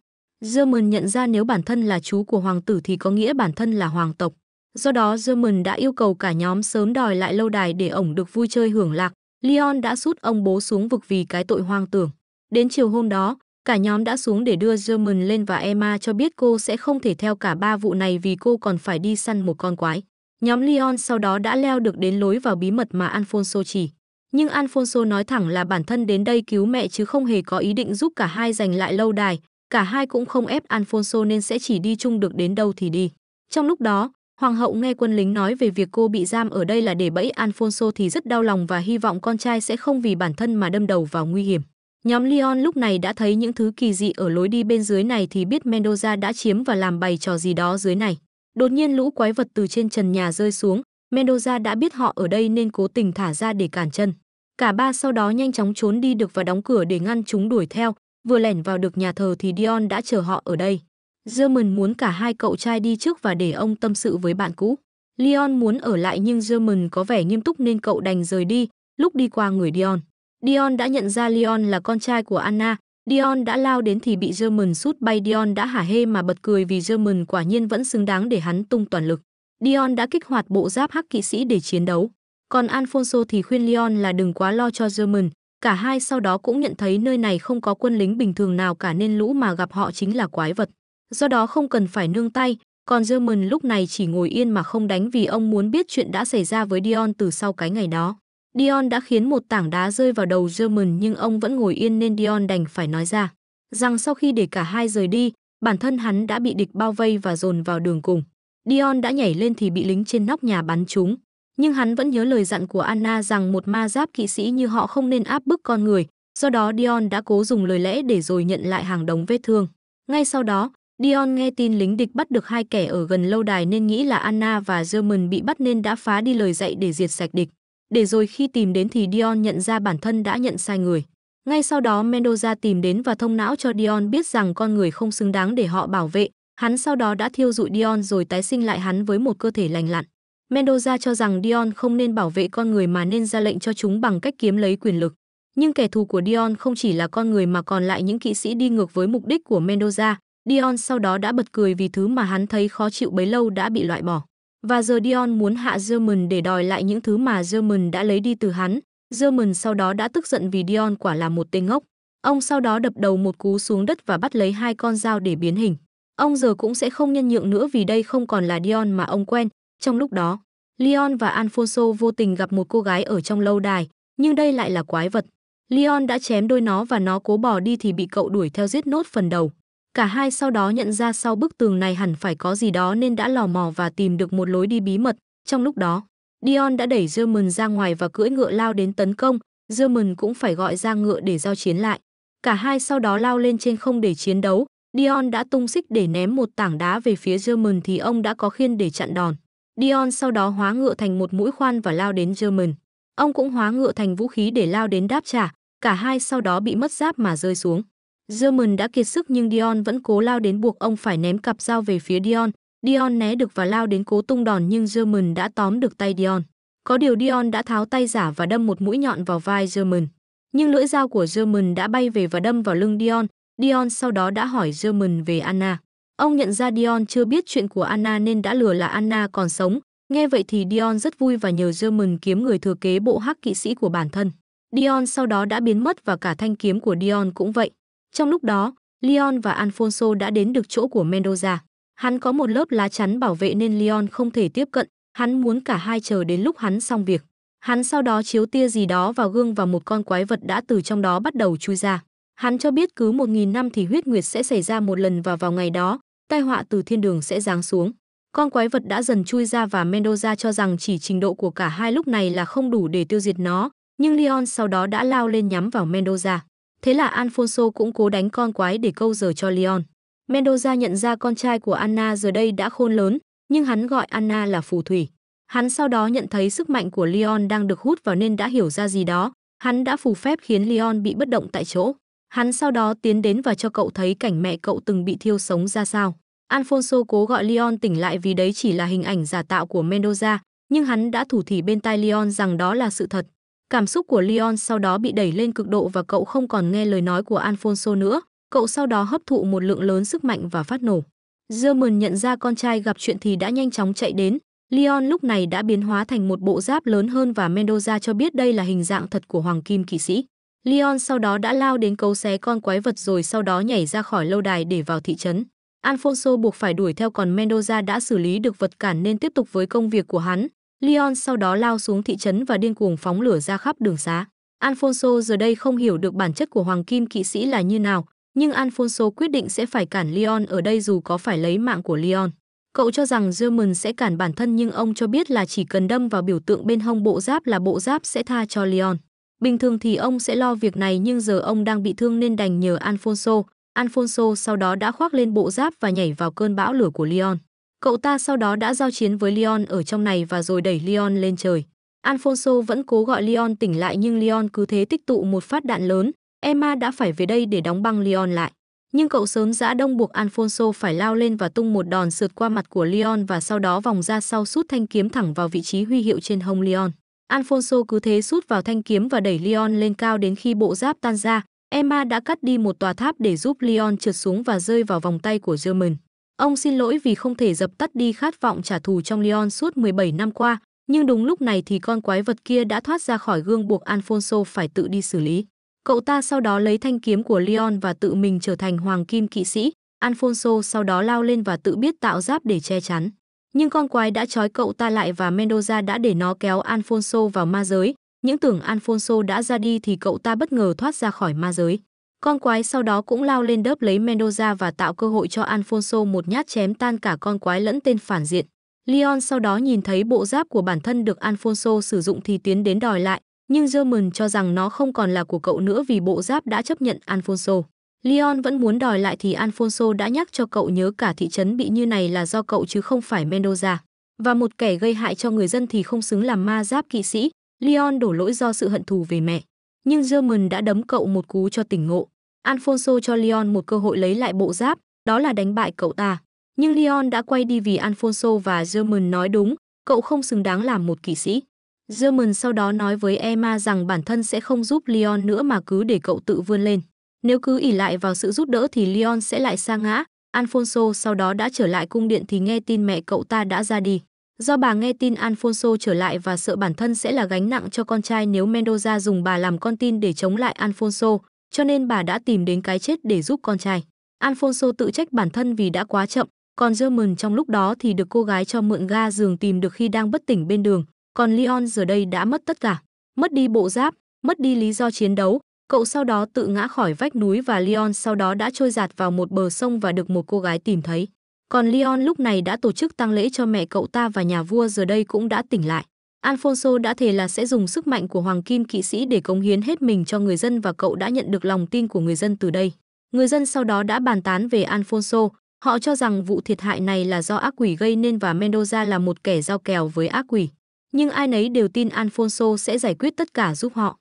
German nhận ra nếu bản thân là chú của hoàng tử thì có nghĩa bản thân là hoàng tộc. Do đó German đã yêu cầu cả nhóm sớm đòi lại lâu đài để ổng được vui chơi hưởng lạc. Leon đã sút ông bố xuống vực vì cái tội hoang tưởng. Đến chiều hôm đó, Cả nhóm đã xuống để đưa German lên và Emma cho biết cô sẽ không thể theo cả ba vụ này vì cô còn phải đi săn một con quái. Nhóm Leon sau đó đã leo được đến lối vào bí mật mà Alfonso chỉ. Nhưng Alfonso nói thẳng là bản thân đến đây cứu mẹ chứ không hề có ý định giúp cả hai giành lại lâu đài. Cả hai cũng không ép Alfonso nên sẽ chỉ đi chung được đến đâu thì đi. Trong lúc đó, Hoàng hậu nghe quân lính nói về việc cô bị giam ở đây là để bẫy Alfonso thì rất đau lòng và hy vọng con trai sẽ không vì bản thân mà đâm đầu vào nguy hiểm. Nhóm Leon lúc này đã thấy những thứ kỳ dị ở lối đi bên dưới này thì biết Mendoza đã chiếm và làm bày trò gì đó dưới này. Đột nhiên lũ quái vật từ trên trần nhà rơi xuống, Mendoza đã biết họ ở đây nên cố tình thả ra để cản chân. Cả ba sau đó nhanh chóng trốn đi được và đóng cửa để ngăn chúng đuổi theo, vừa lẻn vào được nhà thờ thì Dion đã chờ họ ở đây. German muốn cả hai cậu trai đi trước và để ông tâm sự với bạn cũ. Leon muốn ở lại nhưng German có vẻ nghiêm túc nên cậu đành rời đi, lúc đi qua người Dion. Dion đã nhận ra Leon là con trai của Anna. Dion đã lao đến thì bị German sút bay Dion đã hả hê mà bật cười vì German quả nhiên vẫn xứng đáng để hắn tung toàn lực. Dion đã kích hoạt bộ giáp hắc kỵ sĩ để chiến đấu. Còn Alfonso thì khuyên Leon là đừng quá lo cho German. Cả hai sau đó cũng nhận thấy nơi này không có quân lính bình thường nào cả nên lũ mà gặp họ chính là quái vật. Do đó không cần phải nương tay, còn German lúc này chỉ ngồi yên mà không đánh vì ông muốn biết chuyện đã xảy ra với Dion từ sau cái ngày đó. Dion đã khiến một tảng đá rơi vào đầu German nhưng ông vẫn ngồi yên nên Dion đành phải nói ra rằng sau khi để cả hai rời đi, bản thân hắn đã bị địch bao vây và dồn vào đường cùng. Dion đã nhảy lên thì bị lính trên nóc nhà bắn trúng. Nhưng hắn vẫn nhớ lời dặn của Anna rằng một ma giáp kỵ sĩ như họ không nên áp bức con người, do đó Dion đã cố dùng lời lẽ để rồi nhận lại hàng đống vết thương. Ngay sau đó, Dion nghe tin lính địch bắt được hai kẻ ở gần lâu đài nên nghĩ là Anna và German bị bắt nên đã phá đi lời dạy để diệt sạch địch để rồi khi tìm đến thì Dion nhận ra bản thân đã nhận sai người. Ngay sau đó Mendoza tìm đến và thông não cho Dion biết rằng con người không xứng đáng để họ bảo vệ. Hắn sau đó đã thiêu dụi Dion rồi tái sinh lại hắn với một cơ thể lành lặn. Mendoza cho rằng Dion không nên bảo vệ con người mà nên ra lệnh cho chúng bằng cách kiếm lấy quyền lực. Nhưng kẻ thù của Dion không chỉ là con người mà còn lại những kỵ sĩ đi ngược với mục đích của Mendoza. Dion sau đó đã bật cười vì thứ mà hắn thấy khó chịu bấy lâu đã bị loại bỏ. Và giờ Dion muốn hạ German để đòi lại những thứ mà German đã lấy đi từ hắn. German sau đó đã tức giận vì Dion quả là một tên ngốc. Ông sau đó đập đầu một cú xuống đất và bắt lấy hai con dao để biến hình. Ông giờ cũng sẽ không nhân nhượng nữa vì đây không còn là Dion mà ông quen. Trong lúc đó, Leon và Alfonso vô tình gặp một cô gái ở trong lâu đài, nhưng đây lại là quái vật. Leon đã chém đôi nó và nó cố bỏ đi thì bị cậu đuổi theo giết nốt phần đầu. Cả hai sau đó nhận ra sau bức tường này hẳn phải có gì đó nên đã lò mò và tìm được một lối đi bí mật. Trong lúc đó, Dion đã đẩy German ra ngoài và cưỡi ngựa lao đến tấn công, German cũng phải gọi ra ngựa để giao chiến lại. Cả hai sau đó lao lên trên không để chiến đấu, Dion đã tung xích để ném một tảng đá về phía German thì ông đã có khiên để chặn đòn. Dion sau đó hóa ngựa thành một mũi khoan và lao đến German. Ông cũng hóa ngựa thành vũ khí để lao đến đáp trả, cả hai sau đó bị mất giáp mà rơi xuống. German đã kiệt sức nhưng Dion vẫn cố lao đến buộc ông phải ném cặp dao về phía Dion. Dion né được và lao đến cố tung đòn nhưng German đã tóm được tay Dion. Có điều Dion đã tháo tay giả và đâm một mũi nhọn vào vai German. Nhưng lưỡi dao của German đã bay về và đâm vào lưng Dion. Dion sau đó đã hỏi German về Anna. Ông nhận ra Dion chưa biết chuyện của Anna nên đã lừa là Anna còn sống. Nghe vậy thì Dion rất vui và nhờ German kiếm người thừa kế bộ hắc kỵ sĩ của bản thân. Dion sau đó đã biến mất và cả thanh kiếm của Dion cũng vậy. Trong lúc đó, Leon và Alfonso đã đến được chỗ của Mendoza. Hắn có một lớp lá chắn bảo vệ nên Leon không thể tiếp cận, hắn muốn cả hai chờ đến lúc hắn xong việc. Hắn sau đó chiếu tia gì đó vào gương và một con quái vật đã từ trong đó bắt đầu chui ra. Hắn cho biết cứ một nghìn năm thì huyết nguyệt sẽ xảy ra một lần và vào ngày đó, tai họa từ thiên đường sẽ giáng xuống. Con quái vật đã dần chui ra và Mendoza cho rằng chỉ trình độ của cả hai lúc này là không đủ để tiêu diệt nó, nhưng Leon sau đó đã lao lên nhắm vào Mendoza. Thế là Alfonso cũng cố đánh con quái để câu giờ cho Leon. Mendoza nhận ra con trai của Anna giờ đây đã khôn lớn, nhưng hắn gọi Anna là phù thủy. Hắn sau đó nhận thấy sức mạnh của Leon đang được hút vào nên đã hiểu ra gì đó. Hắn đã phù phép khiến Leon bị bất động tại chỗ. Hắn sau đó tiến đến và cho cậu thấy cảnh mẹ cậu từng bị thiêu sống ra sao. Alfonso cố gọi Leon tỉnh lại vì đấy chỉ là hình ảnh giả tạo của Mendoza, nhưng hắn đã thủ thỉ bên tai Leon rằng đó là sự thật. Cảm xúc của Leon sau đó bị đẩy lên cực độ và cậu không còn nghe lời nói của Alfonso nữa. Cậu sau đó hấp thụ một lượng lớn sức mạnh và phát nổ. German nhận ra con trai gặp chuyện thì đã nhanh chóng chạy đến. Leon lúc này đã biến hóa thành một bộ giáp lớn hơn và Mendoza cho biết đây là hình dạng thật của Hoàng Kim Kỵ Sĩ. Leon sau đó đã lao đến cấu xé con quái vật rồi sau đó nhảy ra khỏi lâu đài để vào thị trấn. Alfonso buộc phải đuổi theo còn Mendoza đã xử lý được vật cản nên tiếp tục với công việc của hắn. Leon sau đó lao xuống thị trấn và điên cuồng phóng lửa ra khắp đường xá. Alfonso giờ đây không hiểu được bản chất của Hoàng Kim Kỵ Sĩ là như nào, nhưng Alfonso quyết định sẽ phải cản Leon ở đây dù có phải lấy mạng của Leon. Cậu cho rằng German sẽ cản bản thân nhưng ông cho biết là chỉ cần đâm vào biểu tượng bên hông bộ giáp là bộ giáp sẽ tha cho Leon. Bình thường thì ông sẽ lo việc này nhưng giờ ông đang bị thương nên đành nhờ Alfonso. Alfonso sau đó đã khoác lên bộ giáp và nhảy vào cơn bão lửa của Leon. Cậu ta sau đó đã giao chiến với Leon ở trong này và rồi đẩy Leon lên trời. Alfonso vẫn cố gọi Leon tỉnh lại nhưng Leon cứ thế tích tụ một phát đạn lớn. Emma đã phải về đây để đóng băng Leon lại. Nhưng cậu sớm giã đông buộc Alfonso phải lao lên và tung một đòn sượt qua mặt của Leon và sau đó vòng ra sau sút thanh kiếm thẳng vào vị trí huy hiệu trên hông Leon. Alfonso cứ thế sút vào thanh kiếm và đẩy Leon lên cao đến khi bộ giáp tan ra. Emma đã cắt đi một tòa tháp để giúp Leon trượt xuống và rơi vào vòng tay của German. Ông xin lỗi vì không thể dập tắt đi khát vọng trả thù trong Leon suốt 17 năm qua, nhưng đúng lúc này thì con quái vật kia đã thoát ra khỏi gương buộc Alfonso phải tự đi xử lý. Cậu ta sau đó lấy thanh kiếm của Leon và tự mình trở thành hoàng kim kỵ sĩ. Alfonso sau đó lao lên và tự biết tạo giáp để che chắn. Nhưng con quái đã trói cậu ta lại và Mendoza đã để nó kéo Alfonso vào ma giới. Những tưởng Alfonso đã ra đi thì cậu ta bất ngờ thoát ra khỏi ma giới. Con quái sau đó cũng lao lên đớp lấy Mendoza và tạo cơ hội cho Alfonso một nhát chém tan cả con quái lẫn tên phản diện. Leon sau đó nhìn thấy bộ giáp của bản thân được Alfonso sử dụng thì tiến đến đòi lại, nhưng German cho rằng nó không còn là của cậu nữa vì bộ giáp đã chấp nhận Alfonso. Leon vẫn muốn đòi lại thì Alfonso đã nhắc cho cậu nhớ cả thị trấn bị như này là do cậu chứ không phải Mendoza. Và một kẻ gây hại cho người dân thì không xứng làm ma giáp kỵ sĩ. Leon đổ lỗi do sự hận thù về mẹ. Nhưng German đã đấm cậu một cú cho tỉnh ngộ. Alfonso cho Leon một cơ hội lấy lại bộ giáp, đó là đánh bại cậu ta. Nhưng Leon đã quay đi vì Alfonso và German nói đúng, cậu không xứng đáng làm một kỵ sĩ. German sau đó nói với Emma rằng bản thân sẽ không giúp Leon nữa mà cứ để cậu tự vươn lên. Nếu cứ ỉ lại vào sự giúp đỡ thì Leon sẽ lại sa ngã. Alfonso sau đó đã trở lại cung điện thì nghe tin mẹ cậu ta đã ra đi. Do bà nghe tin Alfonso trở lại và sợ bản thân sẽ là gánh nặng cho con trai nếu Mendoza dùng bà làm con tin để chống lại Alfonso, cho nên bà đã tìm đến cái chết để giúp con trai. Alfonso tự trách bản thân vì đã quá chậm, còn German trong lúc đó thì được cô gái cho mượn ga giường tìm được khi đang bất tỉnh bên đường, còn Leon giờ đây đã mất tất cả, mất đi bộ giáp, mất đi lý do chiến đấu, cậu sau đó tự ngã khỏi vách núi và Leon sau đó đã trôi giạt vào một bờ sông và được một cô gái tìm thấy. Còn Leon lúc này đã tổ chức tang lễ cho mẹ cậu ta và nhà vua giờ đây cũng đã tỉnh lại. Alfonso đã thề là sẽ dùng sức mạnh của Hoàng Kim Kỵ Sĩ để cống hiến hết mình cho người dân và cậu đã nhận được lòng tin của người dân từ đây. Người dân sau đó đã bàn tán về Alfonso, họ cho rằng vụ thiệt hại này là do ác quỷ gây nên và Mendoza là một kẻ giao kèo với ác quỷ. Nhưng ai nấy đều tin Alfonso sẽ giải quyết tất cả giúp họ.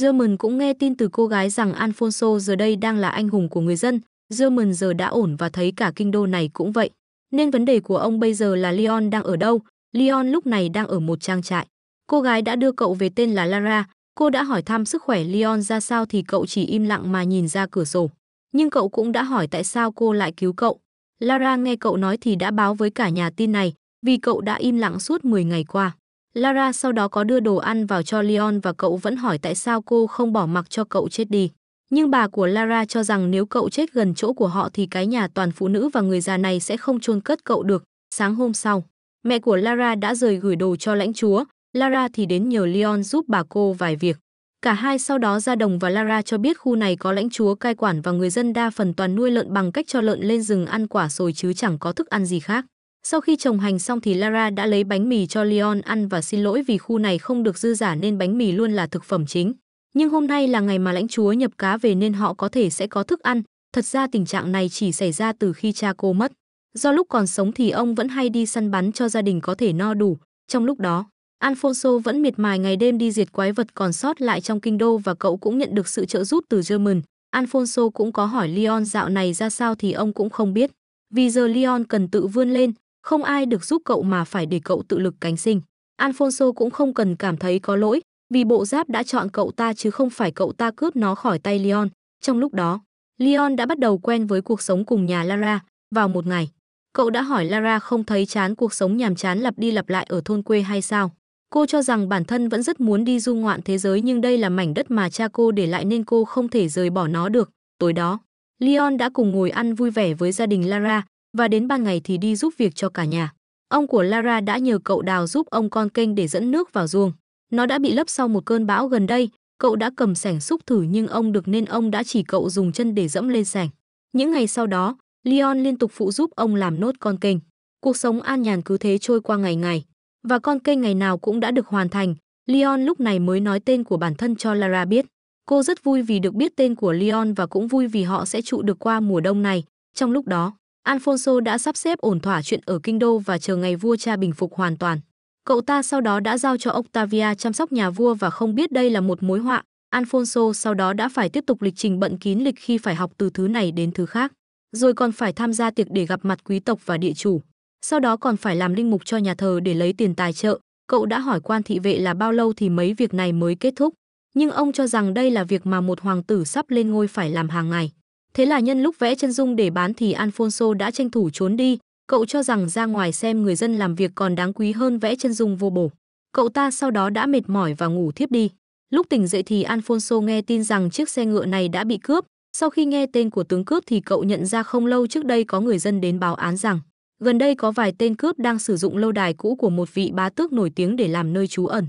German cũng nghe tin từ cô gái rằng Alfonso giờ đây đang là anh hùng của người dân, German giờ đã ổn và thấy cả kinh đô này cũng vậy. Nên vấn đề của ông bây giờ là Leon đang ở đâu, Leon lúc này đang ở một trang trại. Cô gái đã đưa cậu về tên là Lara, cô đã hỏi thăm sức khỏe Leon ra sao thì cậu chỉ im lặng mà nhìn ra cửa sổ. Nhưng cậu cũng đã hỏi tại sao cô lại cứu cậu. Lara nghe cậu nói thì đã báo với cả nhà tin này, vì cậu đã im lặng suốt 10 ngày qua. Lara sau đó có đưa đồ ăn vào cho Leon và cậu vẫn hỏi tại sao cô không bỏ mặc cho cậu chết đi. Nhưng bà của Lara cho rằng nếu cậu chết gần chỗ của họ thì cái nhà toàn phụ nữ và người già này sẽ không chôn cất cậu được. Sáng hôm sau, Mẹ của Lara đã rời gửi đồ cho lãnh chúa, Lara thì đến nhờ Leon giúp bà cô vài việc. Cả hai sau đó ra đồng và Lara cho biết khu này có lãnh chúa cai quản và người dân đa phần toàn nuôi lợn bằng cách cho lợn lên rừng ăn quả rồi chứ chẳng có thức ăn gì khác. Sau khi trồng hành xong thì Lara đã lấy bánh mì cho Leon ăn và xin lỗi vì khu này không được dư giả nên bánh mì luôn là thực phẩm chính. Nhưng hôm nay là ngày mà lãnh chúa nhập cá về nên họ có thể sẽ có thức ăn. Thật ra tình trạng này chỉ xảy ra từ khi cha cô mất. Do lúc còn sống thì ông vẫn hay đi săn bắn cho gia đình có thể no đủ. Trong lúc đó, Alfonso vẫn miệt mài ngày đêm đi diệt quái vật còn sót lại trong kinh đô và cậu cũng nhận được sự trợ giúp từ German. Alfonso cũng có hỏi Leon dạo này ra sao thì ông cũng không biết. Vì giờ Leon cần tự vươn lên, không ai được giúp cậu mà phải để cậu tự lực cánh sinh. Alfonso cũng không cần cảm thấy có lỗi, vì bộ giáp đã chọn cậu ta chứ không phải cậu ta cướp nó khỏi tay Leon. Trong lúc đó, Leon đã bắt đầu quen với cuộc sống cùng nhà Lara vào một ngày. Cậu đã hỏi Lara không thấy chán cuộc sống nhàm chán lặp đi lặp lại ở thôn quê hay sao? Cô cho rằng bản thân vẫn rất muốn đi du ngoạn thế giới nhưng đây là mảnh đất mà cha cô để lại nên cô không thể rời bỏ nó được. Tối đó, Leon đã cùng ngồi ăn vui vẻ với gia đình Lara và đến ban ngày thì đi giúp việc cho cả nhà. Ông của Lara đã nhờ cậu đào giúp ông con kênh để dẫn nước vào ruộng. Nó đã bị lấp sau một cơn bão gần đây, cậu đã cầm sẻng xúc thử nhưng ông được nên ông đã chỉ cậu dùng chân để dẫm lên sẻng. Những ngày sau đó, Leon liên tục phụ giúp ông làm nốt con kênh. Cuộc sống an nhàn cứ thế trôi qua ngày ngày. Và con kênh ngày nào cũng đã được hoàn thành. Leon lúc này mới nói tên của bản thân cho Lara biết. Cô rất vui vì được biết tên của Leon và cũng vui vì họ sẽ trụ được qua mùa đông này. Trong lúc đó, Alfonso đã sắp xếp ổn thỏa chuyện ở kinh đô và chờ ngày vua cha bình phục hoàn toàn. Cậu ta sau đó đã giao cho Octavia chăm sóc nhà vua và không biết đây là một mối họa. Alfonso sau đó đã phải tiếp tục lịch trình bận kín lịch khi phải học từ thứ này đến thứ khác rồi còn phải tham gia tiệc để gặp mặt quý tộc và địa chủ. Sau đó còn phải làm linh mục cho nhà thờ để lấy tiền tài trợ. Cậu đã hỏi quan thị vệ là bao lâu thì mấy việc này mới kết thúc, nhưng ông cho rằng đây là việc mà một hoàng tử sắp lên ngôi phải làm hàng ngày. Thế là nhân lúc vẽ chân dung để bán thì Alfonso đã tranh thủ trốn đi, cậu cho rằng ra ngoài xem người dân làm việc còn đáng quý hơn vẽ chân dung vô bổ. Cậu ta sau đó đã mệt mỏi và ngủ thiếp đi. Lúc tỉnh dậy thì Alfonso nghe tin rằng chiếc xe ngựa này đã bị cướp, sau khi nghe tên của tướng cướp thì cậu nhận ra không lâu trước đây có người dân đến báo án rằng gần đây có vài tên cướp đang sử dụng lâu đài cũ của một vị bá tước nổi tiếng để làm nơi trú ẩn.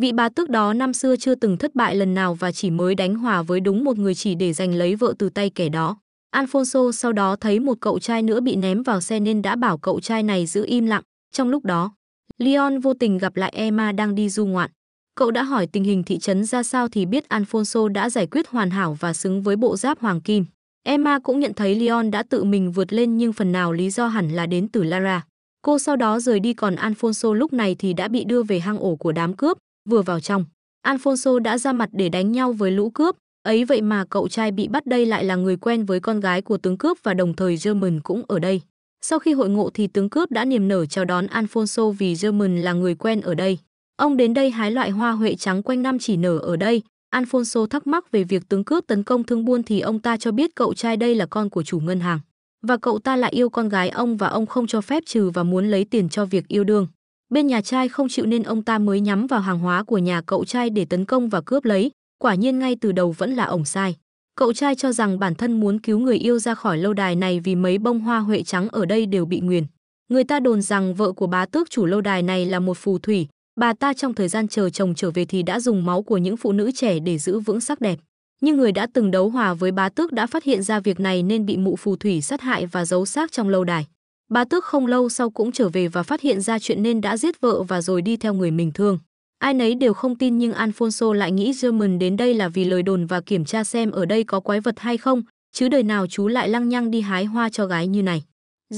Vị bá tước đó năm xưa chưa từng thất bại lần nào và chỉ mới đánh hòa với đúng một người chỉ để giành lấy vợ từ tay kẻ đó. Alfonso sau đó thấy một cậu trai nữa bị ném vào xe nên đã bảo cậu trai này giữ im lặng. Trong lúc đó, Leon vô tình gặp lại Emma đang đi du ngoạn. Cậu đã hỏi tình hình thị trấn ra sao thì biết Alfonso đã giải quyết hoàn hảo và xứng với bộ giáp hoàng kim. Emma cũng nhận thấy Leon đã tự mình vượt lên nhưng phần nào lý do hẳn là đến từ Lara. Cô sau đó rời đi còn Alfonso lúc này thì đã bị đưa về hang ổ của đám cướp, vừa vào trong. Alfonso đã ra mặt để đánh nhau với lũ cướp, ấy vậy mà cậu trai bị bắt đây lại là người quen với con gái của tướng cướp và đồng thời German cũng ở đây. Sau khi hội ngộ thì tướng cướp đã niềm nở chào đón Alfonso vì German là người quen ở đây. Ông đến đây hái loại hoa huệ trắng quanh năm chỉ nở ở đây. Alfonso thắc mắc về việc tướng cướp tấn công thương buôn thì ông ta cho biết cậu trai đây là con của chủ ngân hàng. Và cậu ta lại yêu con gái ông và ông không cho phép trừ và muốn lấy tiền cho việc yêu đương. Bên nhà trai không chịu nên ông ta mới nhắm vào hàng hóa của nhà cậu trai để tấn công và cướp lấy. Quả nhiên ngay từ đầu vẫn là ổng sai. Cậu trai cho rằng bản thân muốn cứu người yêu ra khỏi lâu đài này vì mấy bông hoa huệ trắng ở đây đều bị nguyền. Người ta đồn rằng vợ của bá tước chủ lâu đài này là một phù thủy, Bà ta trong thời gian chờ chồng trở về thì đã dùng máu của những phụ nữ trẻ để giữ vững sắc đẹp. Nhưng người đã từng đấu hòa với bá tước đã phát hiện ra việc này nên bị mụ phù thủy sát hại và giấu xác trong lâu đài. Bá tước không lâu sau cũng trở về và phát hiện ra chuyện nên đã giết vợ và rồi đi theo người mình thương. Ai nấy đều không tin nhưng Alfonso lại nghĩ German đến đây là vì lời đồn và kiểm tra xem ở đây có quái vật hay không, chứ đời nào chú lại lăng nhăng đi hái hoa cho gái như này.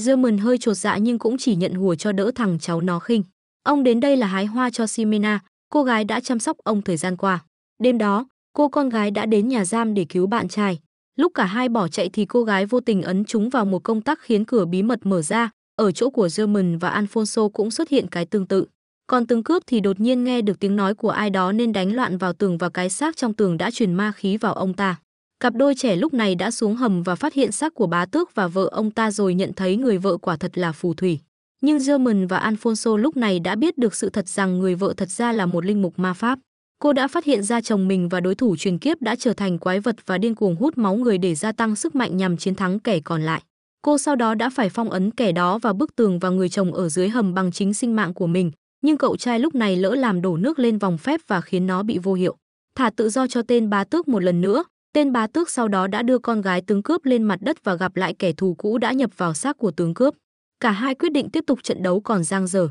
German hơi trột dạ nhưng cũng chỉ nhận hùa cho đỡ thằng cháu nó khinh. Ông đến đây là hái hoa cho Simena, cô gái đã chăm sóc ông thời gian qua. Đêm đó, cô con gái đã đến nhà giam để cứu bạn trai. Lúc cả hai bỏ chạy thì cô gái vô tình ấn chúng vào một công tắc khiến cửa bí mật mở ra, ở chỗ của German và Alfonso cũng xuất hiện cái tương tự. Còn tướng cướp thì đột nhiên nghe được tiếng nói của ai đó nên đánh loạn vào tường và cái xác trong tường đã truyền ma khí vào ông ta. Cặp đôi trẻ lúc này đã xuống hầm và phát hiện xác của bá tước và vợ ông ta rồi nhận thấy người vợ quả thật là phù thủy. Nhưng German và Alfonso lúc này đã biết được sự thật rằng người vợ thật ra là một linh mục ma pháp. Cô đã phát hiện ra chồng mình và đối thủ truyền kiếp đã trở thành quái vật và điên cuồng hút máu người để gia tăng sức mạnh nhằm chiến thắng kẻ còn lại. Cô sau đó đã phải phong ấn kẻ đó vào bức tường và người chồng ở dưới hầm bằng chính sinh mạng của mình, nhưng cậu trai lúc này lỡ làm đổ nước lên vòng phép và khiến nó bị vô hiệu. Thả tự do cho tên bá tước một lần nữa, tên bá tước sau đó đã đưa con gái tướng cướp lên mặt đất và gặp lại kẻ thù cũ đã nhập vào xác của tướng cướp cả hai quyết định tiếp tục trận đấu còn giang dở.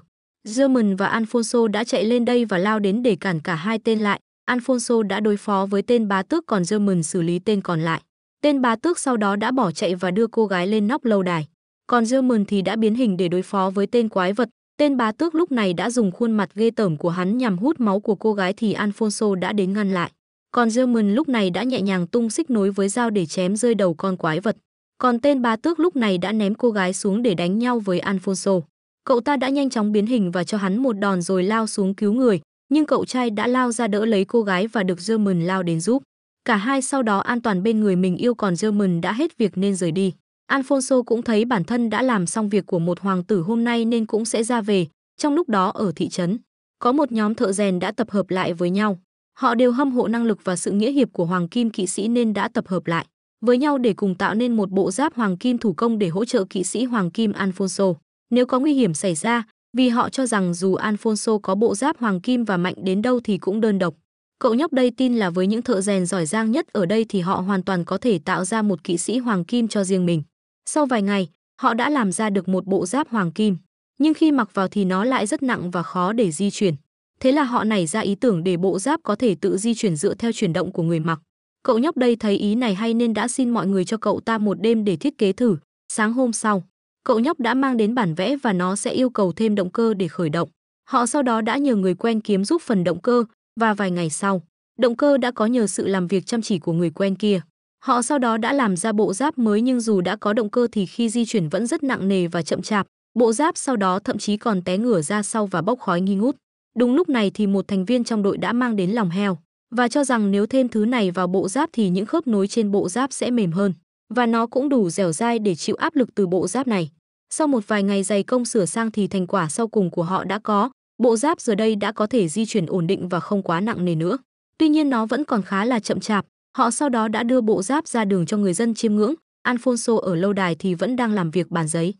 German và Alfonso đã chạy lên đây và lao đến để cản cả hai tên lại. Alfonso đã đối phó với tên bá tước còn German xử lý tên còn lại. Tên bá tước sau đó đã bỏ chạy và đưa cô gái lên nóc lâu đài. Còn German thì đã biến hình để đối phó với tên quái vật. Tên bá tước lúc này đã dùng khuôn mặt ghê tởm của hắn nhằm hút máu của cô gái thì Alfonso đã đến ngăn lại. Còn German lúc này đã nhẹ nhàng tung xích nối với dao để chém rơi đầu con quái vật. Còn tên bá tước lúc này đã ném cô gái xuống để đánh nhau với Alfonso. Cậu ta đã nhanh chóng biến hình và cho hắn một đòn rồi lao xuống cứu người, nhưng cậu trai đã lao ra đỡ lấy cô gái và được German lao đến giúp. Cả hai sau đó an toàn bên người mình yêu còn German đã hết việc nên rời đi. Alfonso cũng thấy bản thân đã làm xong việc của một hoàng tử hôm nay nên cũng sẽ ra về. Trong lúc đó ở thị trấn, có một nhóm thợ rèn đã tập hợp lại với nhau. Họ đều hâm hộ năng lực và sự nghĩa hiệp của hoàng kim kỵ sĩ nên đã tập hợp lại với nhau để cùng tạo nên một bộ giáp hoàng kim thủ công để hỗ trợ kỵ sĩ hoàng kim Alfonso. Nếu có nguy hiểm xảy ra, vì họ cho rằng dù Alfonso có bộ giáp hoàng kim và mạnh đến đâu thì cũng đơn độc. Cậu nhóc đây tin là với những thợ rèn giỏi giang nhất ở đây thì họ hoàn toàn có thể tạo ra một kỵ sĩ hoàng kim cho riêng mình. Sau vài ngày, họ đã làm ra được một bộ giáp hoàng kim, nhưng khi mặc vào thì nó lại rất nặng và khó để di chuyển. Thế là họ nảy ra ý tưởng để bộ giáp có thể tự di chuyển dựa theo chuyển động của người mặc. Cậu nhóc đây thấy ý này hay nên đã xin mọi người cho cậu ta một đêm để thiết kế thử. Sáng hôm sau, cậu nhóc đã mang đến bản vẽ và nó sẽ yêu cầu thêm động cơ để khởi động. Họ sau đó đã nhờ người quen kiếm giúp phần động cơ và vài ngày sau, động cơ đã có nhờ sự làm việc chăm chỉ của người quen kia. Họ sau đó đã làm ra bộ giáp mới nhưng dù đã có động cơ thì khi di chuyển vẫn rất nặng nề và chậm chạp. Bộ giáp sau đó thậm chí còn té ngửa ra sau và bốc khói nghi ngút. Đúng lúc này thì một thành viên trong đội đã mang đến lòng heo và cho rằng nếu thêm thứ này vào bộ giáp thì những khớp nối trên bộ giáp sẽ mềm hơn và nó cũng đủ dẻo dai để chịu áp lực từ bộ giáp này. Sau một vài ngày dày công sửa sang thì thành quả sau cùng của họ đã có, bộ giáp giờ đây đã có thể di chuyển ổn định và không quá nặng nề nữa. Tuy nhiên nó vẫn còn khá là chậm chạp, họ sau đó đã đưa bộ giáp ra đường cho người dân chiêm ngưỡng, Alfonso ở lâu đài thì vẫn đang làm việc bàn giấy.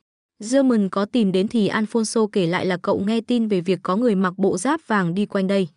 German có tìm đến thì Alfonso kể lại là cậu nghe tin về việc có người mặc bộ giáp vàng đi quanh đây.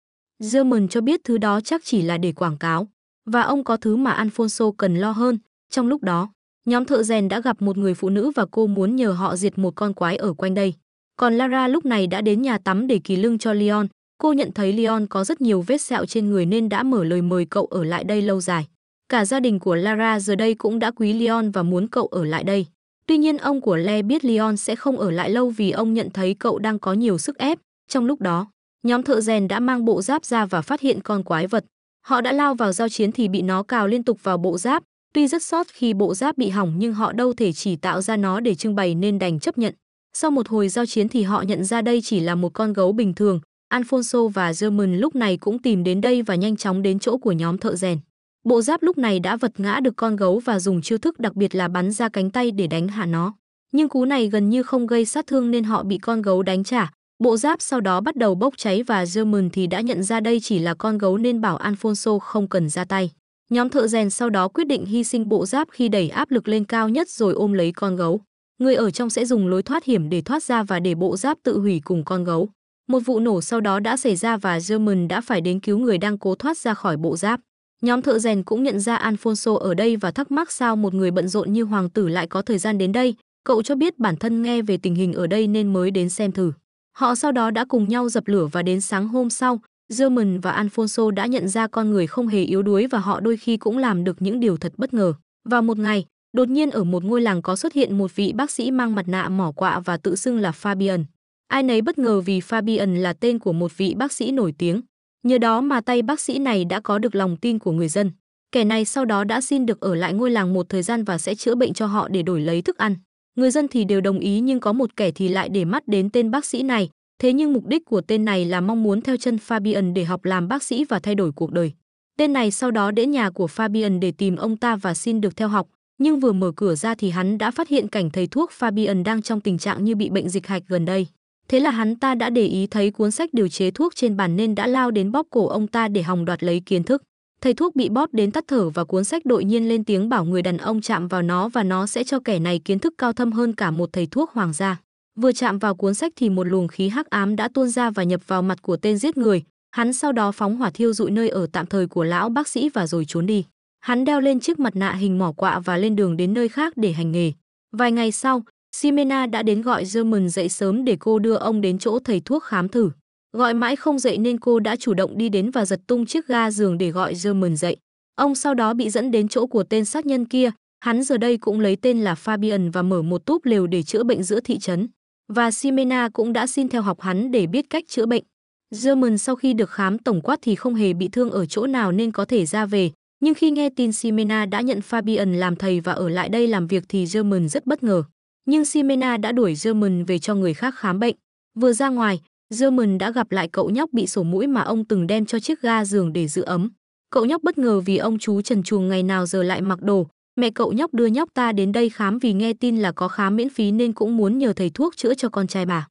German cho biết thứ đó chắc chỉ là để quảng cáo, và ông có thứ mà Alfonso cần lo hơn. Trong lúc đó, nhóm thợ rèn đã gặp một người phụ nữ và cô muốn nhờ họ diệt một con quái ở quanh đây. Còn Lara lúc này đã đến nhà tắm để kỳ lưng cho Leon. Cô nhận thấy Leon có rất nhiều vết sẹo trên người nên đã mở lời mời cậu ở lại đây lâu dài. Cả gia đình của Lara giờ đây cũng đã quý Leon và muốn cậu ở lại đây. Tuy nhiên ông của Le biết Leon sẽ không ở lại lâu vì ông nhận thấy cậu đang có nhiều sức ép. Trong lúc đó, Nhóm thợ rèn đã mang bộ giáp ra và phát hiện con quái vật. Họ đã lao vào giao chiến thì bị nó cào liên tục vào bộ giáp. Tuy rất sót khi bộ giáp bị hỏng nhưng họ đâu thể chỉ tạo ra nó để trưng bày nên đành chấp nhận. Sau một hồi giao chiến thì họ nhận ra đây chỉ là một con gấu bình thường. Alfonso và German lúc này cũng tìm đến đây và nhanh chóng đến chỗ của nhóm thợ rèn. Bộ giáp lúc này đã vật ngã được con gấu và dùng chiêu thức đặc biệt là bắn ra cánh tay để đánh hạ nó. Nhưng cú này gần như không gây sát thương nên họ bị con gấu đánh trả, Bộ giáp sau đó bắt đầu bốc cháy và German thì đã nhận ra đây chỉ là con gấu nên bảo Alfonso không cần ra tay. Nhóm thợ rèn sau đó quyết định hy sinh bộ giáp khi đẩy áp lực lên cao nhất rồi ôm lấy con gấu. Người ở trong sẽ dùng lối thoát hiểm để thoát ra và để bộ giáp tự hủy cùng con gấu. Một vụ nổ sau đó đã xảy ra và German đã phải đến cứu người đang cố thoát ra khỏi bộ giáp. Nhóm thợ rèn cũng nhận ra Alfonso ở đây và thắc mắc sao một người bận rộn như hoàng tử lại có thời gian đến đây. Cậu cho biết bản thân nghe về tình hình ở đây nên mới đến xem thử. Họ sau đó đã cùng nhau dập lửa và đến sáng hôm sau, German và Alfonso đã nhận ra con người không hề yếu đuối và họ đôi khi cũng làm được những điều thật bất ngờ. Vào một ngày, đột nhiên ở một ngôi làng có xuất hiện một vị bác sĩ mang mặt nạ mỏ quạ và tự xưng là Fabian. Ai nấy bất ngờ vì Fabian là tên của một vị bác sĩ nổi tiếng. Nhờ đó mà tay bác sĩ này đã có được lòng tin của người dân. Kẻ này sau đó đã xin được ở lại ngôi làng một thời gian và sẽ chữa bệnh cho họ để đổi lấy thức ăn người dân thì đều đồng ý nhưng có một kẻ thì lại để mắt đến tên bác sĩ này. Thế nhưng mục đích của tên này là mong muốn theo chân Fabian để học làm bác sĩ và thay đổi cuộc đời. Tên này sau đó đến nhà của Fabian để tìm ông ta và xin được theo học, nhưng vừa mở cửa ra thì hắn đã phát hiện cảnh thầy thuốc Fabian đang trong tình trạng như bị bệnh dịch hạch gần đây. Thế là hắn ta đã để ý thấy cuốn sách điều chế thuốc trên bàn nên đã lao đến bóp cổ ông ta để hòng đoạt lấy kiến thức. Thầy thuốc bị bóp đến tắt thở và cuốn sách đội nhiên lên tiếng bảo người đàn ông chạm vào nó và nó sẽ cho kẻ này kiến thức cao thâm hơn cả một thầy thuốc hoàng gia. Vừa chạm vào cuốn sách thì một luồng khí hắc ám đã tuôn ra và nhập vào mặt của tên giết người. Hắn sau đó phóng hỏa thiêu dụi nơi ở tạm thời của lão bác sĩ và rồi trốn đi. Hắn đeo lên chiếc mặt nạ hình mỏ quạ và lên đường đến nơi khác để hành nghề. Vài ngày sau, Simena đã đến gọi German dậy sớm để cô đưa ông đến chỗ thầy thuốc khám thử. Gọi mãi không dậy nên cô đã chủ động đi đến và giật tung chiếc ga giường để gọi German dậy. Ông sau đó bị dẫn đến chỗ của tên sát nhân kia, hắn giờ đây cũng lấy tên là Fabian và mở một túp lều để chữa bệnh giữa thị trấn. Và Simena cũng đã xin theo học hắn để biết cách chữa bệnh. German sau khi được khám tổng quát thì không hề bị thương ở chỗ nào nên có thể ra về. Nhưng khi nghe tin Simena đã nhận Fabian làm thầy và ở lại đây làm việc thì German rất bất ngờ. Nhưng Simena đã đuổi German về cho người khác khám bệnh. Vừa ra ngoài, German đã gặp lại cậu nhóc bị sổ mũi mà ông từng đem cho chiếc ga giường để giữ ấm. Cậu nhóc bất ngờ vì ông chú trần chuồng ngày nào giờ lại mặc đồ. Mẹ cậu nhóc đưa nhóc ta đến đây khám vì nghe tin là có khám miễn phí nên cũng muốn nhờ thầy thuốc chữa cho con trai bà.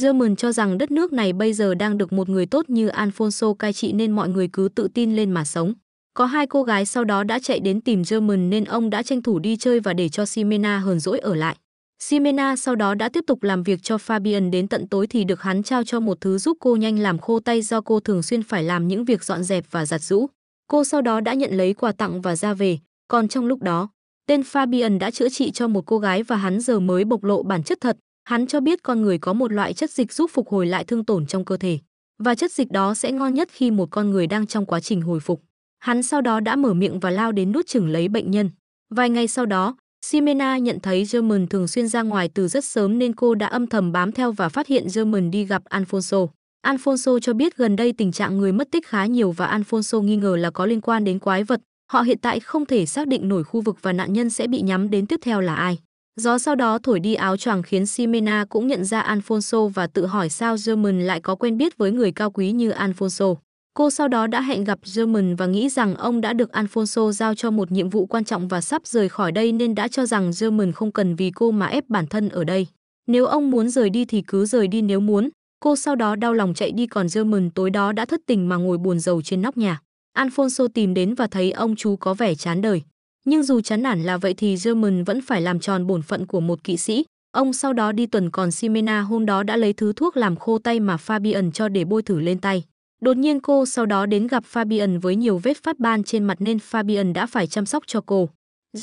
German cho rằng đất nước này bây giờ đang được một người tốt như Alfonso cai trị nên mọi người cứ tự tin lên mà sống. Có hai cô gái sau đó đã chạy đến tìm German nên ông đã tranh thủ đi chơi và để cho Simena hờn dỗi ở lại. Ximena sau đó đã tiếp tục làm việc cho Fabian đến tận tối thì được hắn trao cho một thứ giúp cô nhanh làm khô tay do cô thường xuyên phải làm những việc dọn dẹp và giặt rũ. Cô sau đó đã nhận lấy quà tặng và ra về, còn trong lúc đó, tên Fabian đã chữa trị cho một cô gái và hắn giờ mới bộc lộ bản chất thật. Hắn cho biết con người có một loại chất dịch giúp phục hồi lại thương tổn trong cơ thể, và chất dịch đó sẽ ngon nhất khi một con người đang trong quá trình hồi phục. Hắn sau đó đã mở miệng và lao đến nút chừng lấy bệnh nhân. Vài ngày sau đó, Ximena nhận thấy German thường xuyên ra ngoài từ rất sớm nên cô đã âm thầm bám theo và phát hiện German đi gặp Alfonso. Alfonso cho biết gần đây tình trạng người mất tích khá nhiều và Alfonso nghi ngờ là có liên quan đến quái vật. Họ hiện tại không thể xác định nổi khu vực và nạn nhân sẽ bị nhắm đến tiếp theo là ai. Gió sau đó thổi đi áo choàng khiến Ximena cũng nhận ra Alfonso và tự hỏi sao German lại có quen biết với người cao quý như Alfonso. Cô sau đó đã hẹn gặp German và nghĩ rằng ông đã được Alfonso giao cho một nhiệm vụ quan trọng và sắp rời khỏi đây nên đã cho rằng German không cần vì cô mà ép bản thân ở đây. Nếu ông muốn rời đi thì cứ rời đi nếu muốn. Cô sau đó đau lòng chạy đi còn German tối đó đã thất tình mà ngồi buồn rầu trên nóc nhà. Alfonso tìm đến và thấy ông chú có vẻ chán đời. Nhưng dù chán nản là vậy thì German vẫn phải làm tròn bổn phận của một kỵ sĩ. Ông sau đó đi tuần còn Simena hôm đó đã lấy thứ thuốc làm khô tay mà Fabian cho để bôi thử lên tay. Đột nhiên cô sau đó đến gặp Fabian với nhiều vết phát ban trên mặt nên Fabian đã phải chăm sóc cho cô.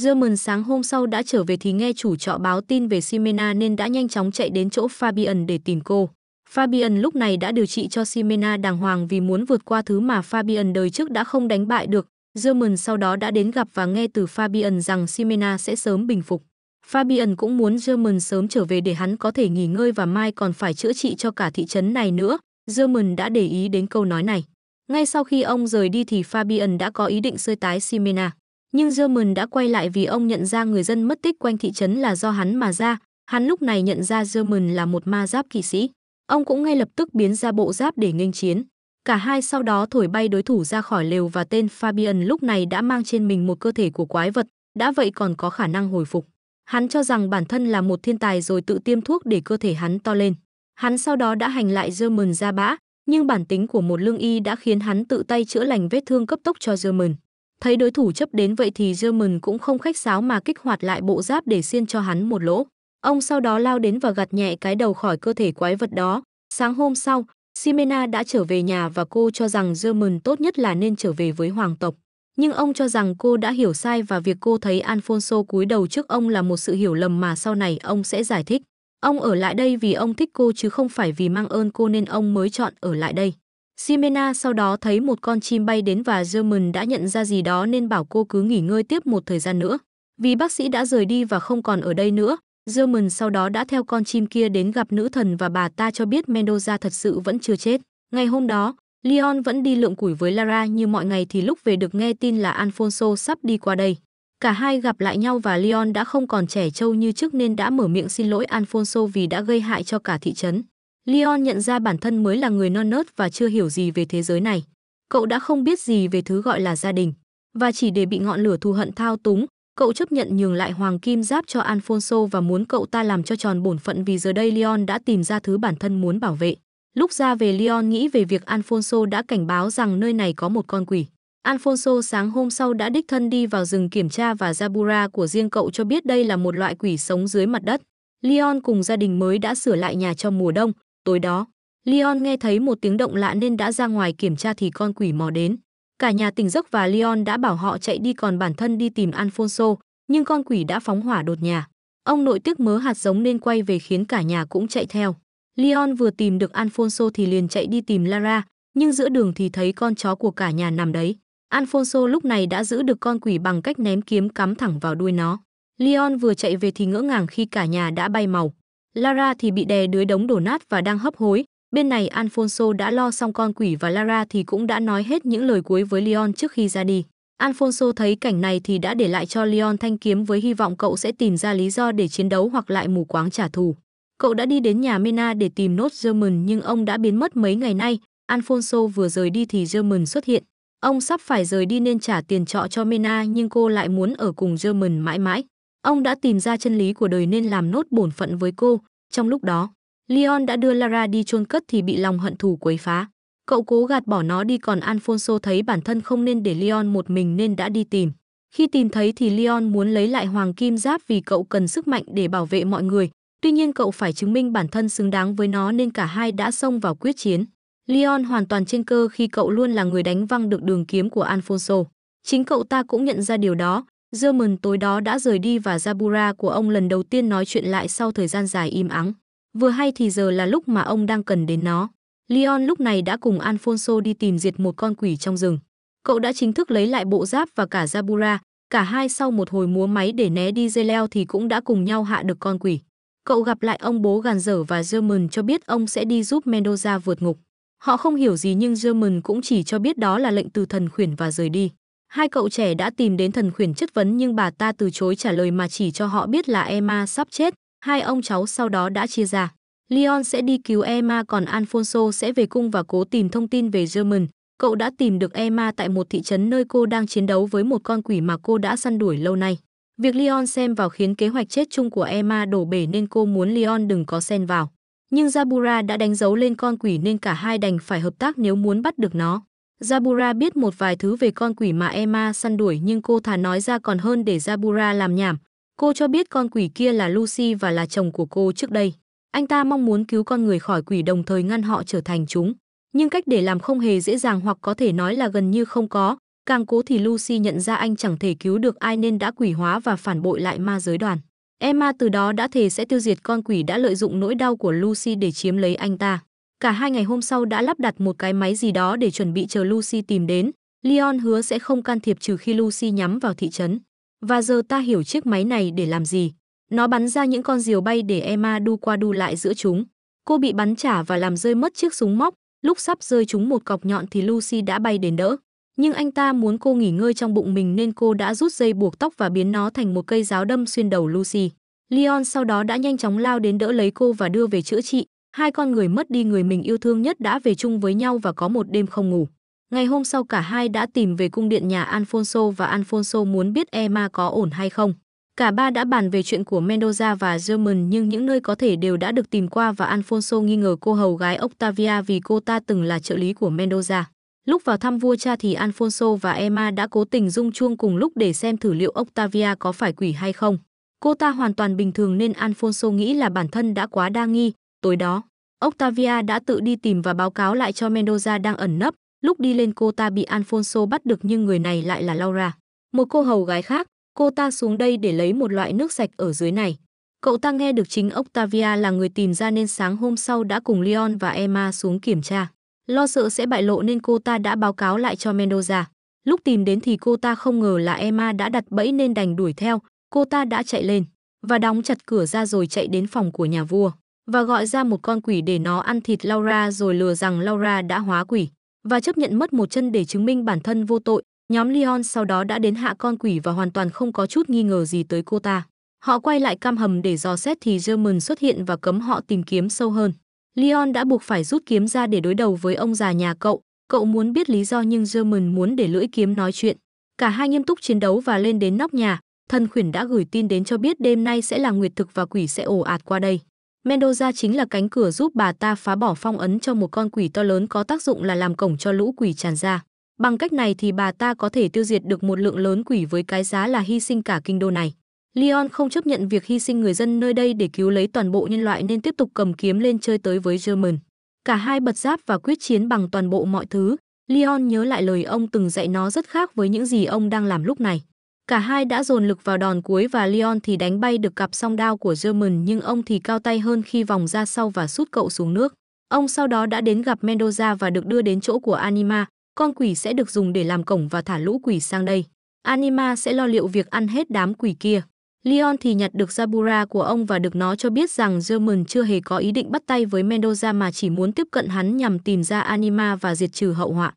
German sáng hôm sau đã trở về thì nghe chủ trọ báo tin về Simena nên đã nhanh chóng chạy đến chỗ Fabian để tìm cô. Fabian lúc này đã điều trị cho Simena đàng hoàng vì muốn vượt qua thứ mà Fabian đời trước đã không đánh bại được. German sau đó đã đến gặp và nghe từ Fabian rằng Simena sẽ sớm bình phục. Fabian cũng muốn German sớm trở về để hắn có thể nghỉ ngơi và mai còn phải chữa trị cho cả thị trấn này nữa. German đã để ý đến câu nói này. Ngay sau khi ông rời đi thì Fabian đã có ý định sơi tái Simena. Nhưng German đã quay lại vì ông nhận ra người dân mất tích quanh thị trấn là do hắn mà ra. Hắn lúc này nhận ra German là một ma giáp kỵ sĩ. Ông cũng ngay lập tức biến ra bộ giáp để nghênh chiến. Cả hai sau đó thổi bay đối thủ ra khỏi lều và tên Fabian lúc này đã mang trên mình một cơ thể của quái vật, đã vậy còn có khả năng hồi phục. Hắn cho rằng bản thân là một thiên tài rồi tự tiêm thuốc để cơ thể hắn to lên. Hắn sau đó đã hành lại German ra bã, nhưng bản tính của một lương y đã khiến hắn tự tay chữa lành vết thương cấp tốc cho German. Thấy đối thủ chấp đến vậy thì German cũng không khách sáo mà kích hoạt lại bộ giáp để xiên cho hắn một lỗ. Ông sau đó lao đến và gạt nhẹ cái đầu khỏi cơ thể quái vật đó. Sáng hôm sau, Simena đã trở về nhà và cô cho rằng German tốt nhất là nên trở về với hoàng tộc. Nhưng ông cho rằng cô đã hiểu sai và việc cô thấy Alfonso cúi đầu trước ông là một sự hiểu lầm mà sau này ông sẽ giải thích. Ông ở lại đây vì ông thích cô chứ không phải vì mang ơn cô nên ông mới chọn ở lại đây. Simena sau đó thấy một con chim bay đến và German đã nhận ra gì đó nên bảo cô cứ nghỉ ngơi tiếp một thời gian nữa. Vì bác sĩ đã rời đi và không còn ở đây nữa, German sau đó đã theo con chim kia đến gặp nữ thần và bà ta cho biết Mendoza thật sự vẫn chưa chết. Ngày hôm đó, Leon vẫn đi lượm củi với Lara như mọi ngày thì lúc về được nghe tin là Alfonso sắp đi qua đây. Cả hai gặp lại nhau và Leon đã không còn trẻ trâu như trước nên đã mở miệng xin lỗi Alfonso vì đã gây hại cho cả thị trấn. Leon nhận ra bản thân mới là người non nớt và chưa hiểu gì về thế giới này. Cậu đã không biết gì về thứ gọi là gia đình. Và chỉ để bị ngọn lửa thù hận thao túng, cậu chấp nhận nhường lại hoàng kim giáp cho Alfonso và muốn cậu ta làm cho tròn bổn phận vì giờ đây Leon đã tìm ra thứ bản thân muốn bảo vệ. Lúc ra về Leon nghĩ về việc Alfonso đã cảnh báo rằng nơi này có một con quỷ. Alfonso sáng hôm sau đã đích thân đi vào rừng kiểm tra và Zabura của riêng cậu cho biết đây là một loại quỷ sống dưới mặt đất. Leon cùng gia đình mới đã sửa lại nhà cho mùa đông. Tối đó, Leon nghe thấy một tiếng động lạ nên đã ra ngoài kiểm tra thì con quỷ mò đến. Cả nhà tỉnh giấc và Leon đã bảo họ chạy đi còn bản thân đi tìm Alfonso, nhưng con quỷ đã phóng hỏa đột nhà. Ông nội tiếc mớ hạt giống nên quay về khiến cả nhà cũng chạy theo. Leon vừa tìm được Alfonso thì liền chạy đi tìm Lara, nhưng giữa đường thì thấy con chó của cả nhà nằm đấy. Alfonso lúc này đã giữ được con quỷ bằng cách ném kiếm cắm thẳng vào đuôi nó. Leon vừa chạy về thì ngỡ ngàng khi cả nhà đã bay màu. Lara thì bị đè dưới đống đổ nát và đang hấp hối. Bên này Alfonso đã lo xong con quỷ và Lara thì cũng đã nói hết những lời cuối với Leon trước khi ra đi. Alfonso thấy cảnh này thì đã để lại cho Leon thanh kiếm với hy vọng cậu sẽ tìm ra lý do để chiến đấu hoặc lại mù quáng trả thù. Cậu đã đi đến nhà Mena để tìm nốt German nhưng ông đã biến mất mấy ngày nay. Alfonso vừa rời đi thì German xuất hiện. Ông sắp phải rời đi nên trả tiền trọ cho Mena nhưng cô lại muốn ở cùng German mãi mãi. Ông đã tìm ra chân lý của đời nên làm nốt bổn phận với cô. Trong lúc đó, Leon đã đưa Lara đi chôn cất thì bị lòng hận thù quấy phá. Cậu cố gạt bỏ nó đi còn Alfonso thấy bản thân không nên để Leon một mình nên đã đi tìm. Khi tìm thấy thì Leon muốn lấy lại hoàng kim giáp vì cậu cần sức mạnh để bảo vệ mọi người. Tuy nhiên cậu phải chứng minh bản thân xứng đáng với nó nên cả hai đã xông vào quyết chiến. Leon hoàn toàn trên cơ khi cậu luôn là người đánh văng được đường kiếm của Alfonso. Chính cậu ta cũng nhận ra điều đó, German tối đó đã rời đi và Zabura của ông lần đầu tiên nói chuyện lại sau thời gian dài im ắng. Vừa hay thì giờ là lúc mà ông đang cần đến nó. Leon lúc này đã cùng Alfonso đi tìm diệt một con quỷ trong rừng. Cậu đã chính thức lấy lại bộ giáp và cả Zabura, cả hai sau một hồi múa máy để né đi dây leo thì cũng đã cùng nhau hạ được con quỷ. Cậu gặp lại ông bố gàn dở và German cho biết ông sẽ đi giúp Mendoza vượt ngục. Họ không hiểu gì nhưng German cũng chỉ cho biết đó là lệnh từ thần khuyển và rời đi. Hai cậu trẻ đã tìm đến thần khuyển chất vấn nhưng bà ta từ chối trả lời mà chỉ cho họ biết là Emma sắp chết. Hai ông cháu sau đó đã chia ra. Leon sẽ đi cứu Emma còn Alfonso sẽ về cung và cố tìm thông tin về German. Cậu đã tìm được Emma tại một thị trấn nơi cô đang chiến đấu với một con quỷ mà cô đã săn đuổi lâu nay. Việc Leon xem vào khiến kế hoạch chết chung của Emma đổ bể nên cô muốn Leon đừng có xen vào nhưng Zabura đã đánh dấu lên con quỷ nên cả hai đành phải hợp tác nếu muốn bắt được nó. Zabura biết một vài thứ về con quỷ mà Emma săn đuổi nhưng cô thà nói ra còn hơn để Zabura làm nhảm. Cô cho biết con quỷ kia là Lucy và là chồng của cô trước đây. Anh ta mong muốn cứu con người khỏi quỷ đồng thời ngăn họ trở thành chúng. Nhưng cách để làm không hề dễ dàng hoặc có thể nói là gần như không có. Càng cố thì Lucy nhận ra anh chẳng thể cứu được ai nên đã quỷ hóa và phản bội lại ma giới đoàn. Emma từ đó đã thề sẽ tiêu diệt con quỷ đã lợi dụng nỗi đau của Lucy để chiếm lấy anh ta. Cả hai ngày hôm sau đã lắp đặt một cái máy gì đó để chuẩn bị chờ Lucy tìm đến. Leon hứa sẽ không can thiệp trừ khi Lucy nhắm vào thị trấn. Và giờ ta hiểu chiếc máy này để làm gì. Nó bắn ra những con diều bay để Emma đu qua đu lại giữa chúng. Cô bị bắn trả và làm rơi mất chiếc súng móc. Lúc sắp rơi chúng một cọc nhọn thì Lucy đã bay đến đỡ nhưng anh ta muốn cô nghỉ ngơi trong bụng mình nên cô đã rút dây buộc tóc và biến nó thành một cây giáo đâm xuyên đầu Lucy. Leon sau đó đã nhanh chóng lao đến đỡ lấy cô và đưa về chữa trị. Hai con người mất đi người mình yêu thương nhất đã về chung với nhau và có một đêm không ngủ. Ngày hôm sau cả hai đã tìm về cung điện nhà Alfonso và Alfonso muốn biết Emma có ổn hay không. Cả ba đã bàn về chuyện của Mendoza và German nhưng những nơi có thể đều đã được tìm qua và Alfonso nghi ngờ cô hầu gái Octavia vì cô ta từng là trợ lý của Mendoza. Lúc vào thăm vua cha thì Alfonso và Emma đã cố tình rung chuông cùng lúc để xem thử liệu Octavia có phải quỷ hay không. Cô ta hoàn toàn bình thường nên Alfonso nghĩ là bản thân đã quá đa nghi. Tối đó, Octavia đã tự đi tìm và báo cáo lại cho Mendoza đang ẩn nấp. Lúc đi lên cô ta bị Alfonso bắt được nhưng người này lại là Laura. Một cô hầu gái khác, cô ta xuống đây để lấy một loại nước sạch ở dưới này. Cậu ta nghe được chính Octavia là người tìm ra nên sáng hôm sau đã cùng Leon và Emma xuống kiểm tra. Lo sợ sẽ bại lộ nên cô ta đã báo cáo lại cho Mendoza. Lúc tìm đến thì cô ta không ngờ là Emma đã đặt bẫy nên đành đuổi theo. Cô ta đã chạy lên và đóng chặt cửa ra rồi chạy đến phòng của nhà vua và gọi ra một con quỷ để nó ăn thịt Laura rồi lừa rằng Laura đã hóa quỷ và chấp nhận mất một chân để chứng minh bản thân vô tội. Nhóm Leon sau đó đã đến hạ con quỷ và hoàn toàn không có chút nghi ngờ gì tới cô ta. Họ quay lại cam hầm để dò xét thì German xuất hiện và cấm họ tìm kiếm sâu hơn. Leon đã buộc phải rút kiếm ra để đối đầu với ông già nhà cậu. Cậu muốn biết lý do nhưng German muốn để lưỡi kiếm nói chuyện. Cả hai nghiêm túc chiến đấu và lên đến nóc nhà. Thần khuyển đã gửi tin đến cho biết đêm nay sẽ là nguyệt thực và quỷ sẽ ồ ạt qua đây. Mendoza chính là cánh cửa giúp bà ta phá bỏ phong ấn cho một con quỷ to lớn có tác dụng là làm cổng cho lũ quỷ tràn ra. Bằng cách này thì bà ta có thể tiêu diệt được một lượng lớn quỷ với cái giá là hy sinh cả kinh đô này. Leon không chấp nhận việc hy sinh người dân nơi đây để cứu lấy toàn bộ nhân loại nên tiếp tục cầm kiếm lên chơi tới với German. Cả hai bật giáp và quyết chiến bằng toàn bộ mọi thứ. Leon nhớ lại lời ông từng dạy nó rất khác với những gì ông đang làm lúc này. Cả hai đã dồn lực vào đòn cuối và Leon thì đánh bay được cặp song đao của German nhưng ông thì cao tay hơn khi vòng ra sau và sút cậu xuống nước. Ông sau đó đã đến gặp Mendoza và được đưa đến chỗ của Anima, con quỷ sẽ được dùng để làm cổng và thả lũ quỷ sang đây. Anima sẽ lo liệu việc ăn hết đám quỷ kia. Leon thì nhặt được Zabura của ông và được nó cho biết rằng German chưa hề có ý định bắt tay với Mendoza mà chỉ muốn tiếp cận hắn nhằm tìm ra Anima và diệt trừ hậu họa.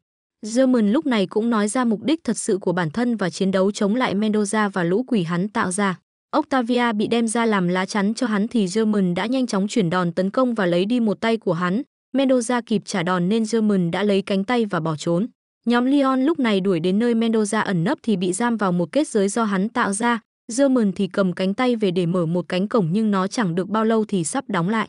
German lúc này cũng nói ra mục đích thật sự của bản thân và chiến đấu chống lại Mendoza và lũ quỷ hắn tạo ra. Octavia bị đem ra làm lá chắn cho hắn thì German đã nhanh chóng chuyển đòn tấn công và lấy đi một tay của hắn. Mendoza kịp trả đòn nên German đã lấy cánh tay và bỏ trốn. Nhóm Leon lúc này đuổi đến nơi Mendoza ẩn nấp thì bị giam vào một kết giới do hắn tạo ra. German thì cầm cánh tay về để mở một cánh cổng nhưng nó chẳng được bao lâu thì sắp đóng lại.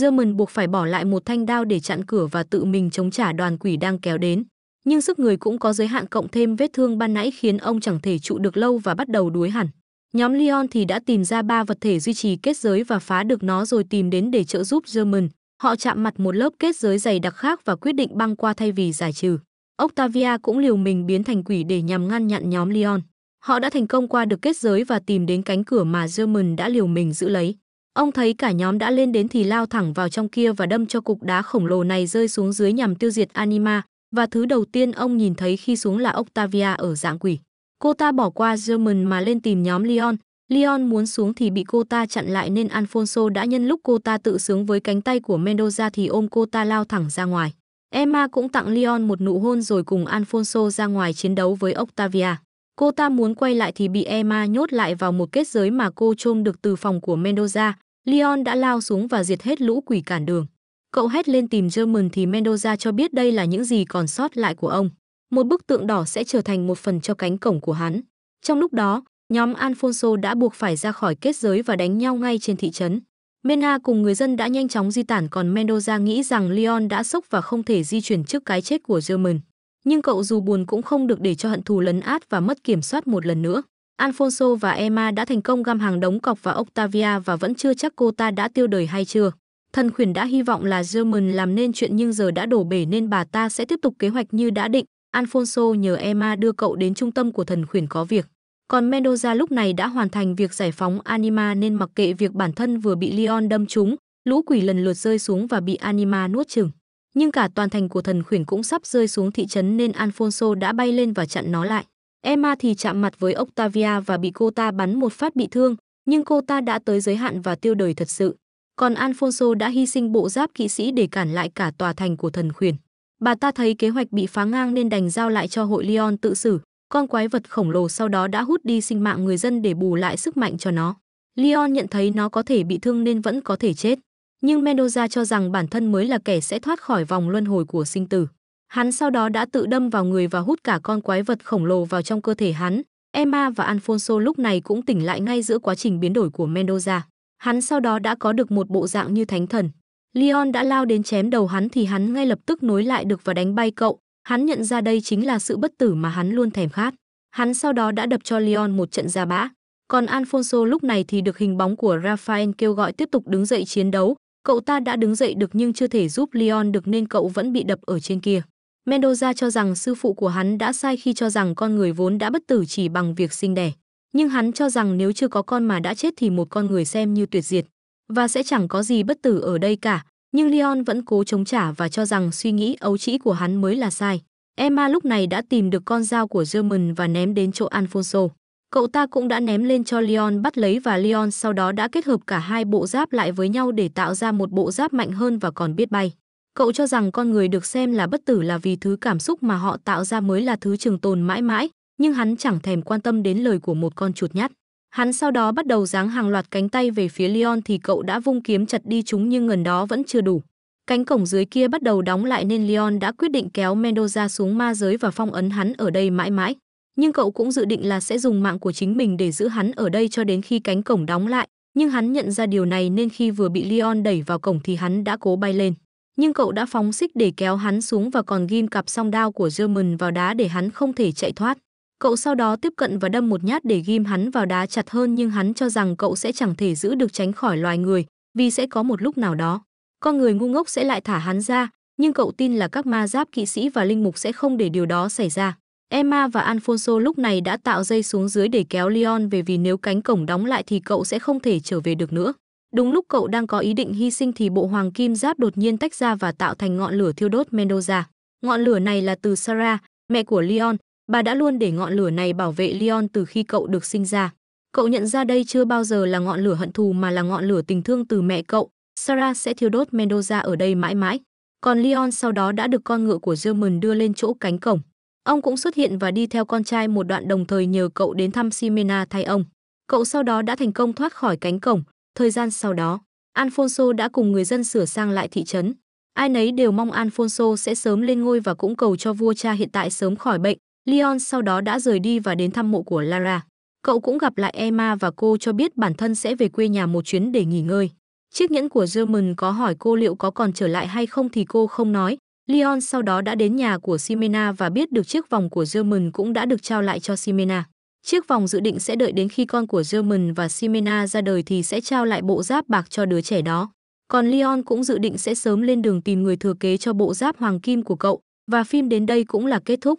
German buộc phải bỏ lại một thanh đao để chặn cửa và tự mình chống trả đoàn quỷ đang kéo đến. Nhưng sức người cũng có giới hạn cộng thêm vết thương ban nãy khiến ông chẳng thể trụ được lâu và bắt đầu đuối hẳn. Nhóm Leon thì đã tìm ra ba vật thể duy trì kết giới và phá được nó rồi tìm đến để trợ giúp German. Họ chạm mặt một lớp kết giới dày đặc khác và quyết định băng qua thay vì giải trừ. Octavia cũng liều mình biến thành quỷ để nhằm ngăn chặn nhóm Leon. Họ đã thành công qua được kết giới và tìm đến cánh cửa mà German đã liều mình giữ lấy. Ông thấy cả nhóm đã lên đến thì lao thẳng vào trong kia và đâm cho cục đá khổng lồ này rơi xuống dưới nhằm tiêu diệt Anima, và thứ đầu tiên ông nhìn thấy khi xuống là Octavia ở dạng quỷ. Cô ta bỏ qua German mà lên tìm nhóm Leon. Leon muốn xuống thì bị cô ta chặn lại nên Alfonso đã nhân lúc cô ta tự sướng với cánh tay của Mendoza thì ôm cô ta lao thẳng ra ngoài. Emma cũng tặng Leon một nụ hôn rồi cùng Alfonso ra ngoài chiến đấu với Octavia. Cô ta muốn quay lại thì bị Emma nhốt lại vào một kết giới mà cô trông được từ phòng của Mendoza. Leon đã lao xuống và diệt hết lũ quỷ cản đường. Cậu hét lên tìm German thì Mendoza cho biết đây là những gì còn sót lại của ông. Một bức tượng đỏ sẽ trở thành một phần cho cánh cổng của hắn. Trong lúc đó, nhóm Alfonso đã buộc phải ra khỏi kết giới và đánh nhau ngay trên thị trấn. Mena cùng người dân đã nhanh chóng di tản còn Mendoza nghĩ rằng Leon đã sốc và không thể di chuyển trước cái chết của German nhưng cậu dù buồn cũng không được để cho hận thù lấn át và mất kiểm soát một lần nữa. Alfonso và Emma đã thành công găm hàng đống cọc và Octavia và vẫn chưa chắc cô ta đã tiêu đời hay chưa. Thần khuyển đã hy vọng là German làm nên chuyện nhưng giờ đã đổ bể nên bà ta sẽ tiếp tục kế hoạch như đã định. Alfonso nhờ Emma đưa cậu đến trung tâm của thần khuyển có việc. Còn Mendoza lúc này đã hoàn thành việc giải phóng Anima nên mặc kệ việc bản thân vừa bị Leon đâm trúng, lũ quỷ lần lượt rơi xuống và bị Anima nuốt chửng nhưng cả toàn thành của thần khuyển cũng sắp rơi xuống thị trấn nên Alfonso đã bay lên và chặn nó lại. Emma thì chạm mặt với Octavia và bị cô ta bắn một phát bị thương, nhưng cô ta đã tới giới hạn và tiêu đời thật sự. Còn Alfonso đã hy sinh bộ giáp kỵ sĩ để cản lại cả tòa thành của thần khuyển. Bà ta thấy kế hoạch bị phá ngang nên đành giao lại cho hội Leon tự xử. Con quái vật khổng lồ sau đó đã hút đi sinh mạng người dân để bù lại sức mạnh cho nó. Leon nhận thấy nó có thể bị thương nên vẫn có thể chết nhưng Mendoza cho rằng bản thân mới là kẻ sẽ thoát khỏi vòng luân hồi của sinh tử. Hắn sau đó đã tự đâm vào người và hút cả con quái vật khổng lồ vào trong cơ thể hắn. Emma và Alfonso lúc này cũng tỉnh lại ngay giữa quá trình biến đổi của Mendoza. Hắn sau đó đã có được một bộ dạng như thánh thần. Leon đã lao đến chém đầu hắn thì hắn ngay lập tức nối lại được và đánh bay cậu. Hắn nhận ra đây chính là sự bất tử mà hắn luôn thèm khát. Hắn sau đó đã đập cho Leon một trận ra bã. Còn Alfonso lúc này thì được hình bóng của Rafael kêu gọi tiếp tục đứng dậy chiến đấu, Cậu ta đã đứng dậy được nhưng chưa thể giúp Leon được nên cậu vẫn bị đập ở trên kia. Mendoza cho rằng sư phụ của hắn đã sai khi cho rằng con người vốn đã bất tử chỉ bằng việc sinh đẻ. Nhưng hắn cho rằng nếu chưa có con mà đã chết thì một con người xem như tuyệt diệt. Và sẽ chẳng có gì bất tử ở đây cả. Nhưng Leon vẫn cố chống trả và cho rằng suy nghĩ ấu trĩ của hắn mới là sai. Emma lúc này đã tìm được con dao của German và ném đến chỗ Alfonso cậu ta cũng đã ném lên cho Leon bắt lấy và Leon sau đó đã kết hợp cả hai bộ giáp lại với nhau để tạo ra một bộ giáp mạnh hơn và còn biết bay. Cậu cho rằng con người được xem là bất tử là vì thứ cảm xúc mà họ tạo ra mới là thứ trường tồn mãi mãi, nhưng hắn chẳng thèm quan tâm đến lời của một con chuột nhắt. Hắn sau đó bắt đầu giáng hàng loạt cánh tay về phía Leon thì cậu đã vung kiếm chặt đi chúng nhưng ngần đó vẫn chưa đủ. Cánh cổng dưới kia bắt đầu đóng lại nên Leon đã quyết định kéo Mendoza xuống ma giới và phong ấn hắn ở đây mãi mãi nhưng cậu cũng dự định là sẽ dùng mạng của chính mình để giữ hắn ở đây cho đến khi cánh cổng đóng lại, nhưng hắn nhận ra điều này nên khi vừa bị Leon đẩy vào cổng thì hắn đã cố bay lên. Nhưng cậu đã phóng xích để kéo hắn xuống và còn ghim cặp song đao của German vào đá để hắn không thể chạy thoát. Cậu sau đó tiếp cận và đâm một nhát để ghim hắn vào đá chặt hơn nhưng hắn cho rằng cậu sẽ chẳng thể giữ được tránh khỏi loài người, vì sẽ có một lúc nào đó. Con người ngu ngốc sẽ lại thả hắn ra, nhưng cậu tin là các ma giáp kỵ sĩ và linh mục sẽ không để điều đó xảy ra. Emma và Alfonso lúc này đã tạo dây xuống dưới để kéo Leon về vì nếu cánh cổng đóng lại thì cậu sẽ không thể trở về được nữa. Đúng lúc cậu đang có ý định hy sinh thì bộ hoàng kim giáp đột nhiên tách ra và tạo thành ngọn lửa thiêu đốt Mendoza. Ngọn lửa này là từ Sarah, mẹ của Leon. Bà đã luôn để ngọn lửa này bảo vệ Leon từ khi cậu được sinh ra. Cậu nhận ra đây chưa bao giờ là ngọn lửa hận thù mà là ngọn lửa tình thương từ mẹ cậu. Sarah sẽ thiêu đốt Mendoza ở đây mãi mãi. Còn Leon sau đó đã được con ngựa của German đưa lên chỗ cánh cổng. Ông cũng xuất hiện và đi theo con trai một đoạn đồng thời nhờ cậu đến thăm Ximena thay ông. Cậu sau đó đã thành công thoát khỏi cánh cổng. Thời gian sau đó, Alfonso đã cùng người dân sửa sang lại thị trấn. Ai nấy đều mong Alfonso sẽ sớm lên ngôi và cũng cầu cho vua cha hiện tại sớm khỏi bệnh. Leon sau đó đã rời đi và đến thăm mộ của Lara. Cậu cũng gặp lại Emma và cô cho biết bản thân sẽ về quê nhà một chuyến để nghỉ ngơi. Chiếc nhẫn của German có hỏi cô liệu có còn trở lại hay không thì cô không nói, Leon sau đó đã đến nhà của Simena và biết được chiếc vòng của German cũng đã được trao lại cho Simena. Chiếc vòng dự định sẽ đợi đến khi con của German và Simena ra đời thì sẽ trao lại bộ giáp bạc cho đứa trẻ đó. Còn Leon cũng dự định sẽ sớm lên đường tìm người thừa kế cho bộ giáp hoàng kim của cậu. Và phim đến đây cũng là kết thúc.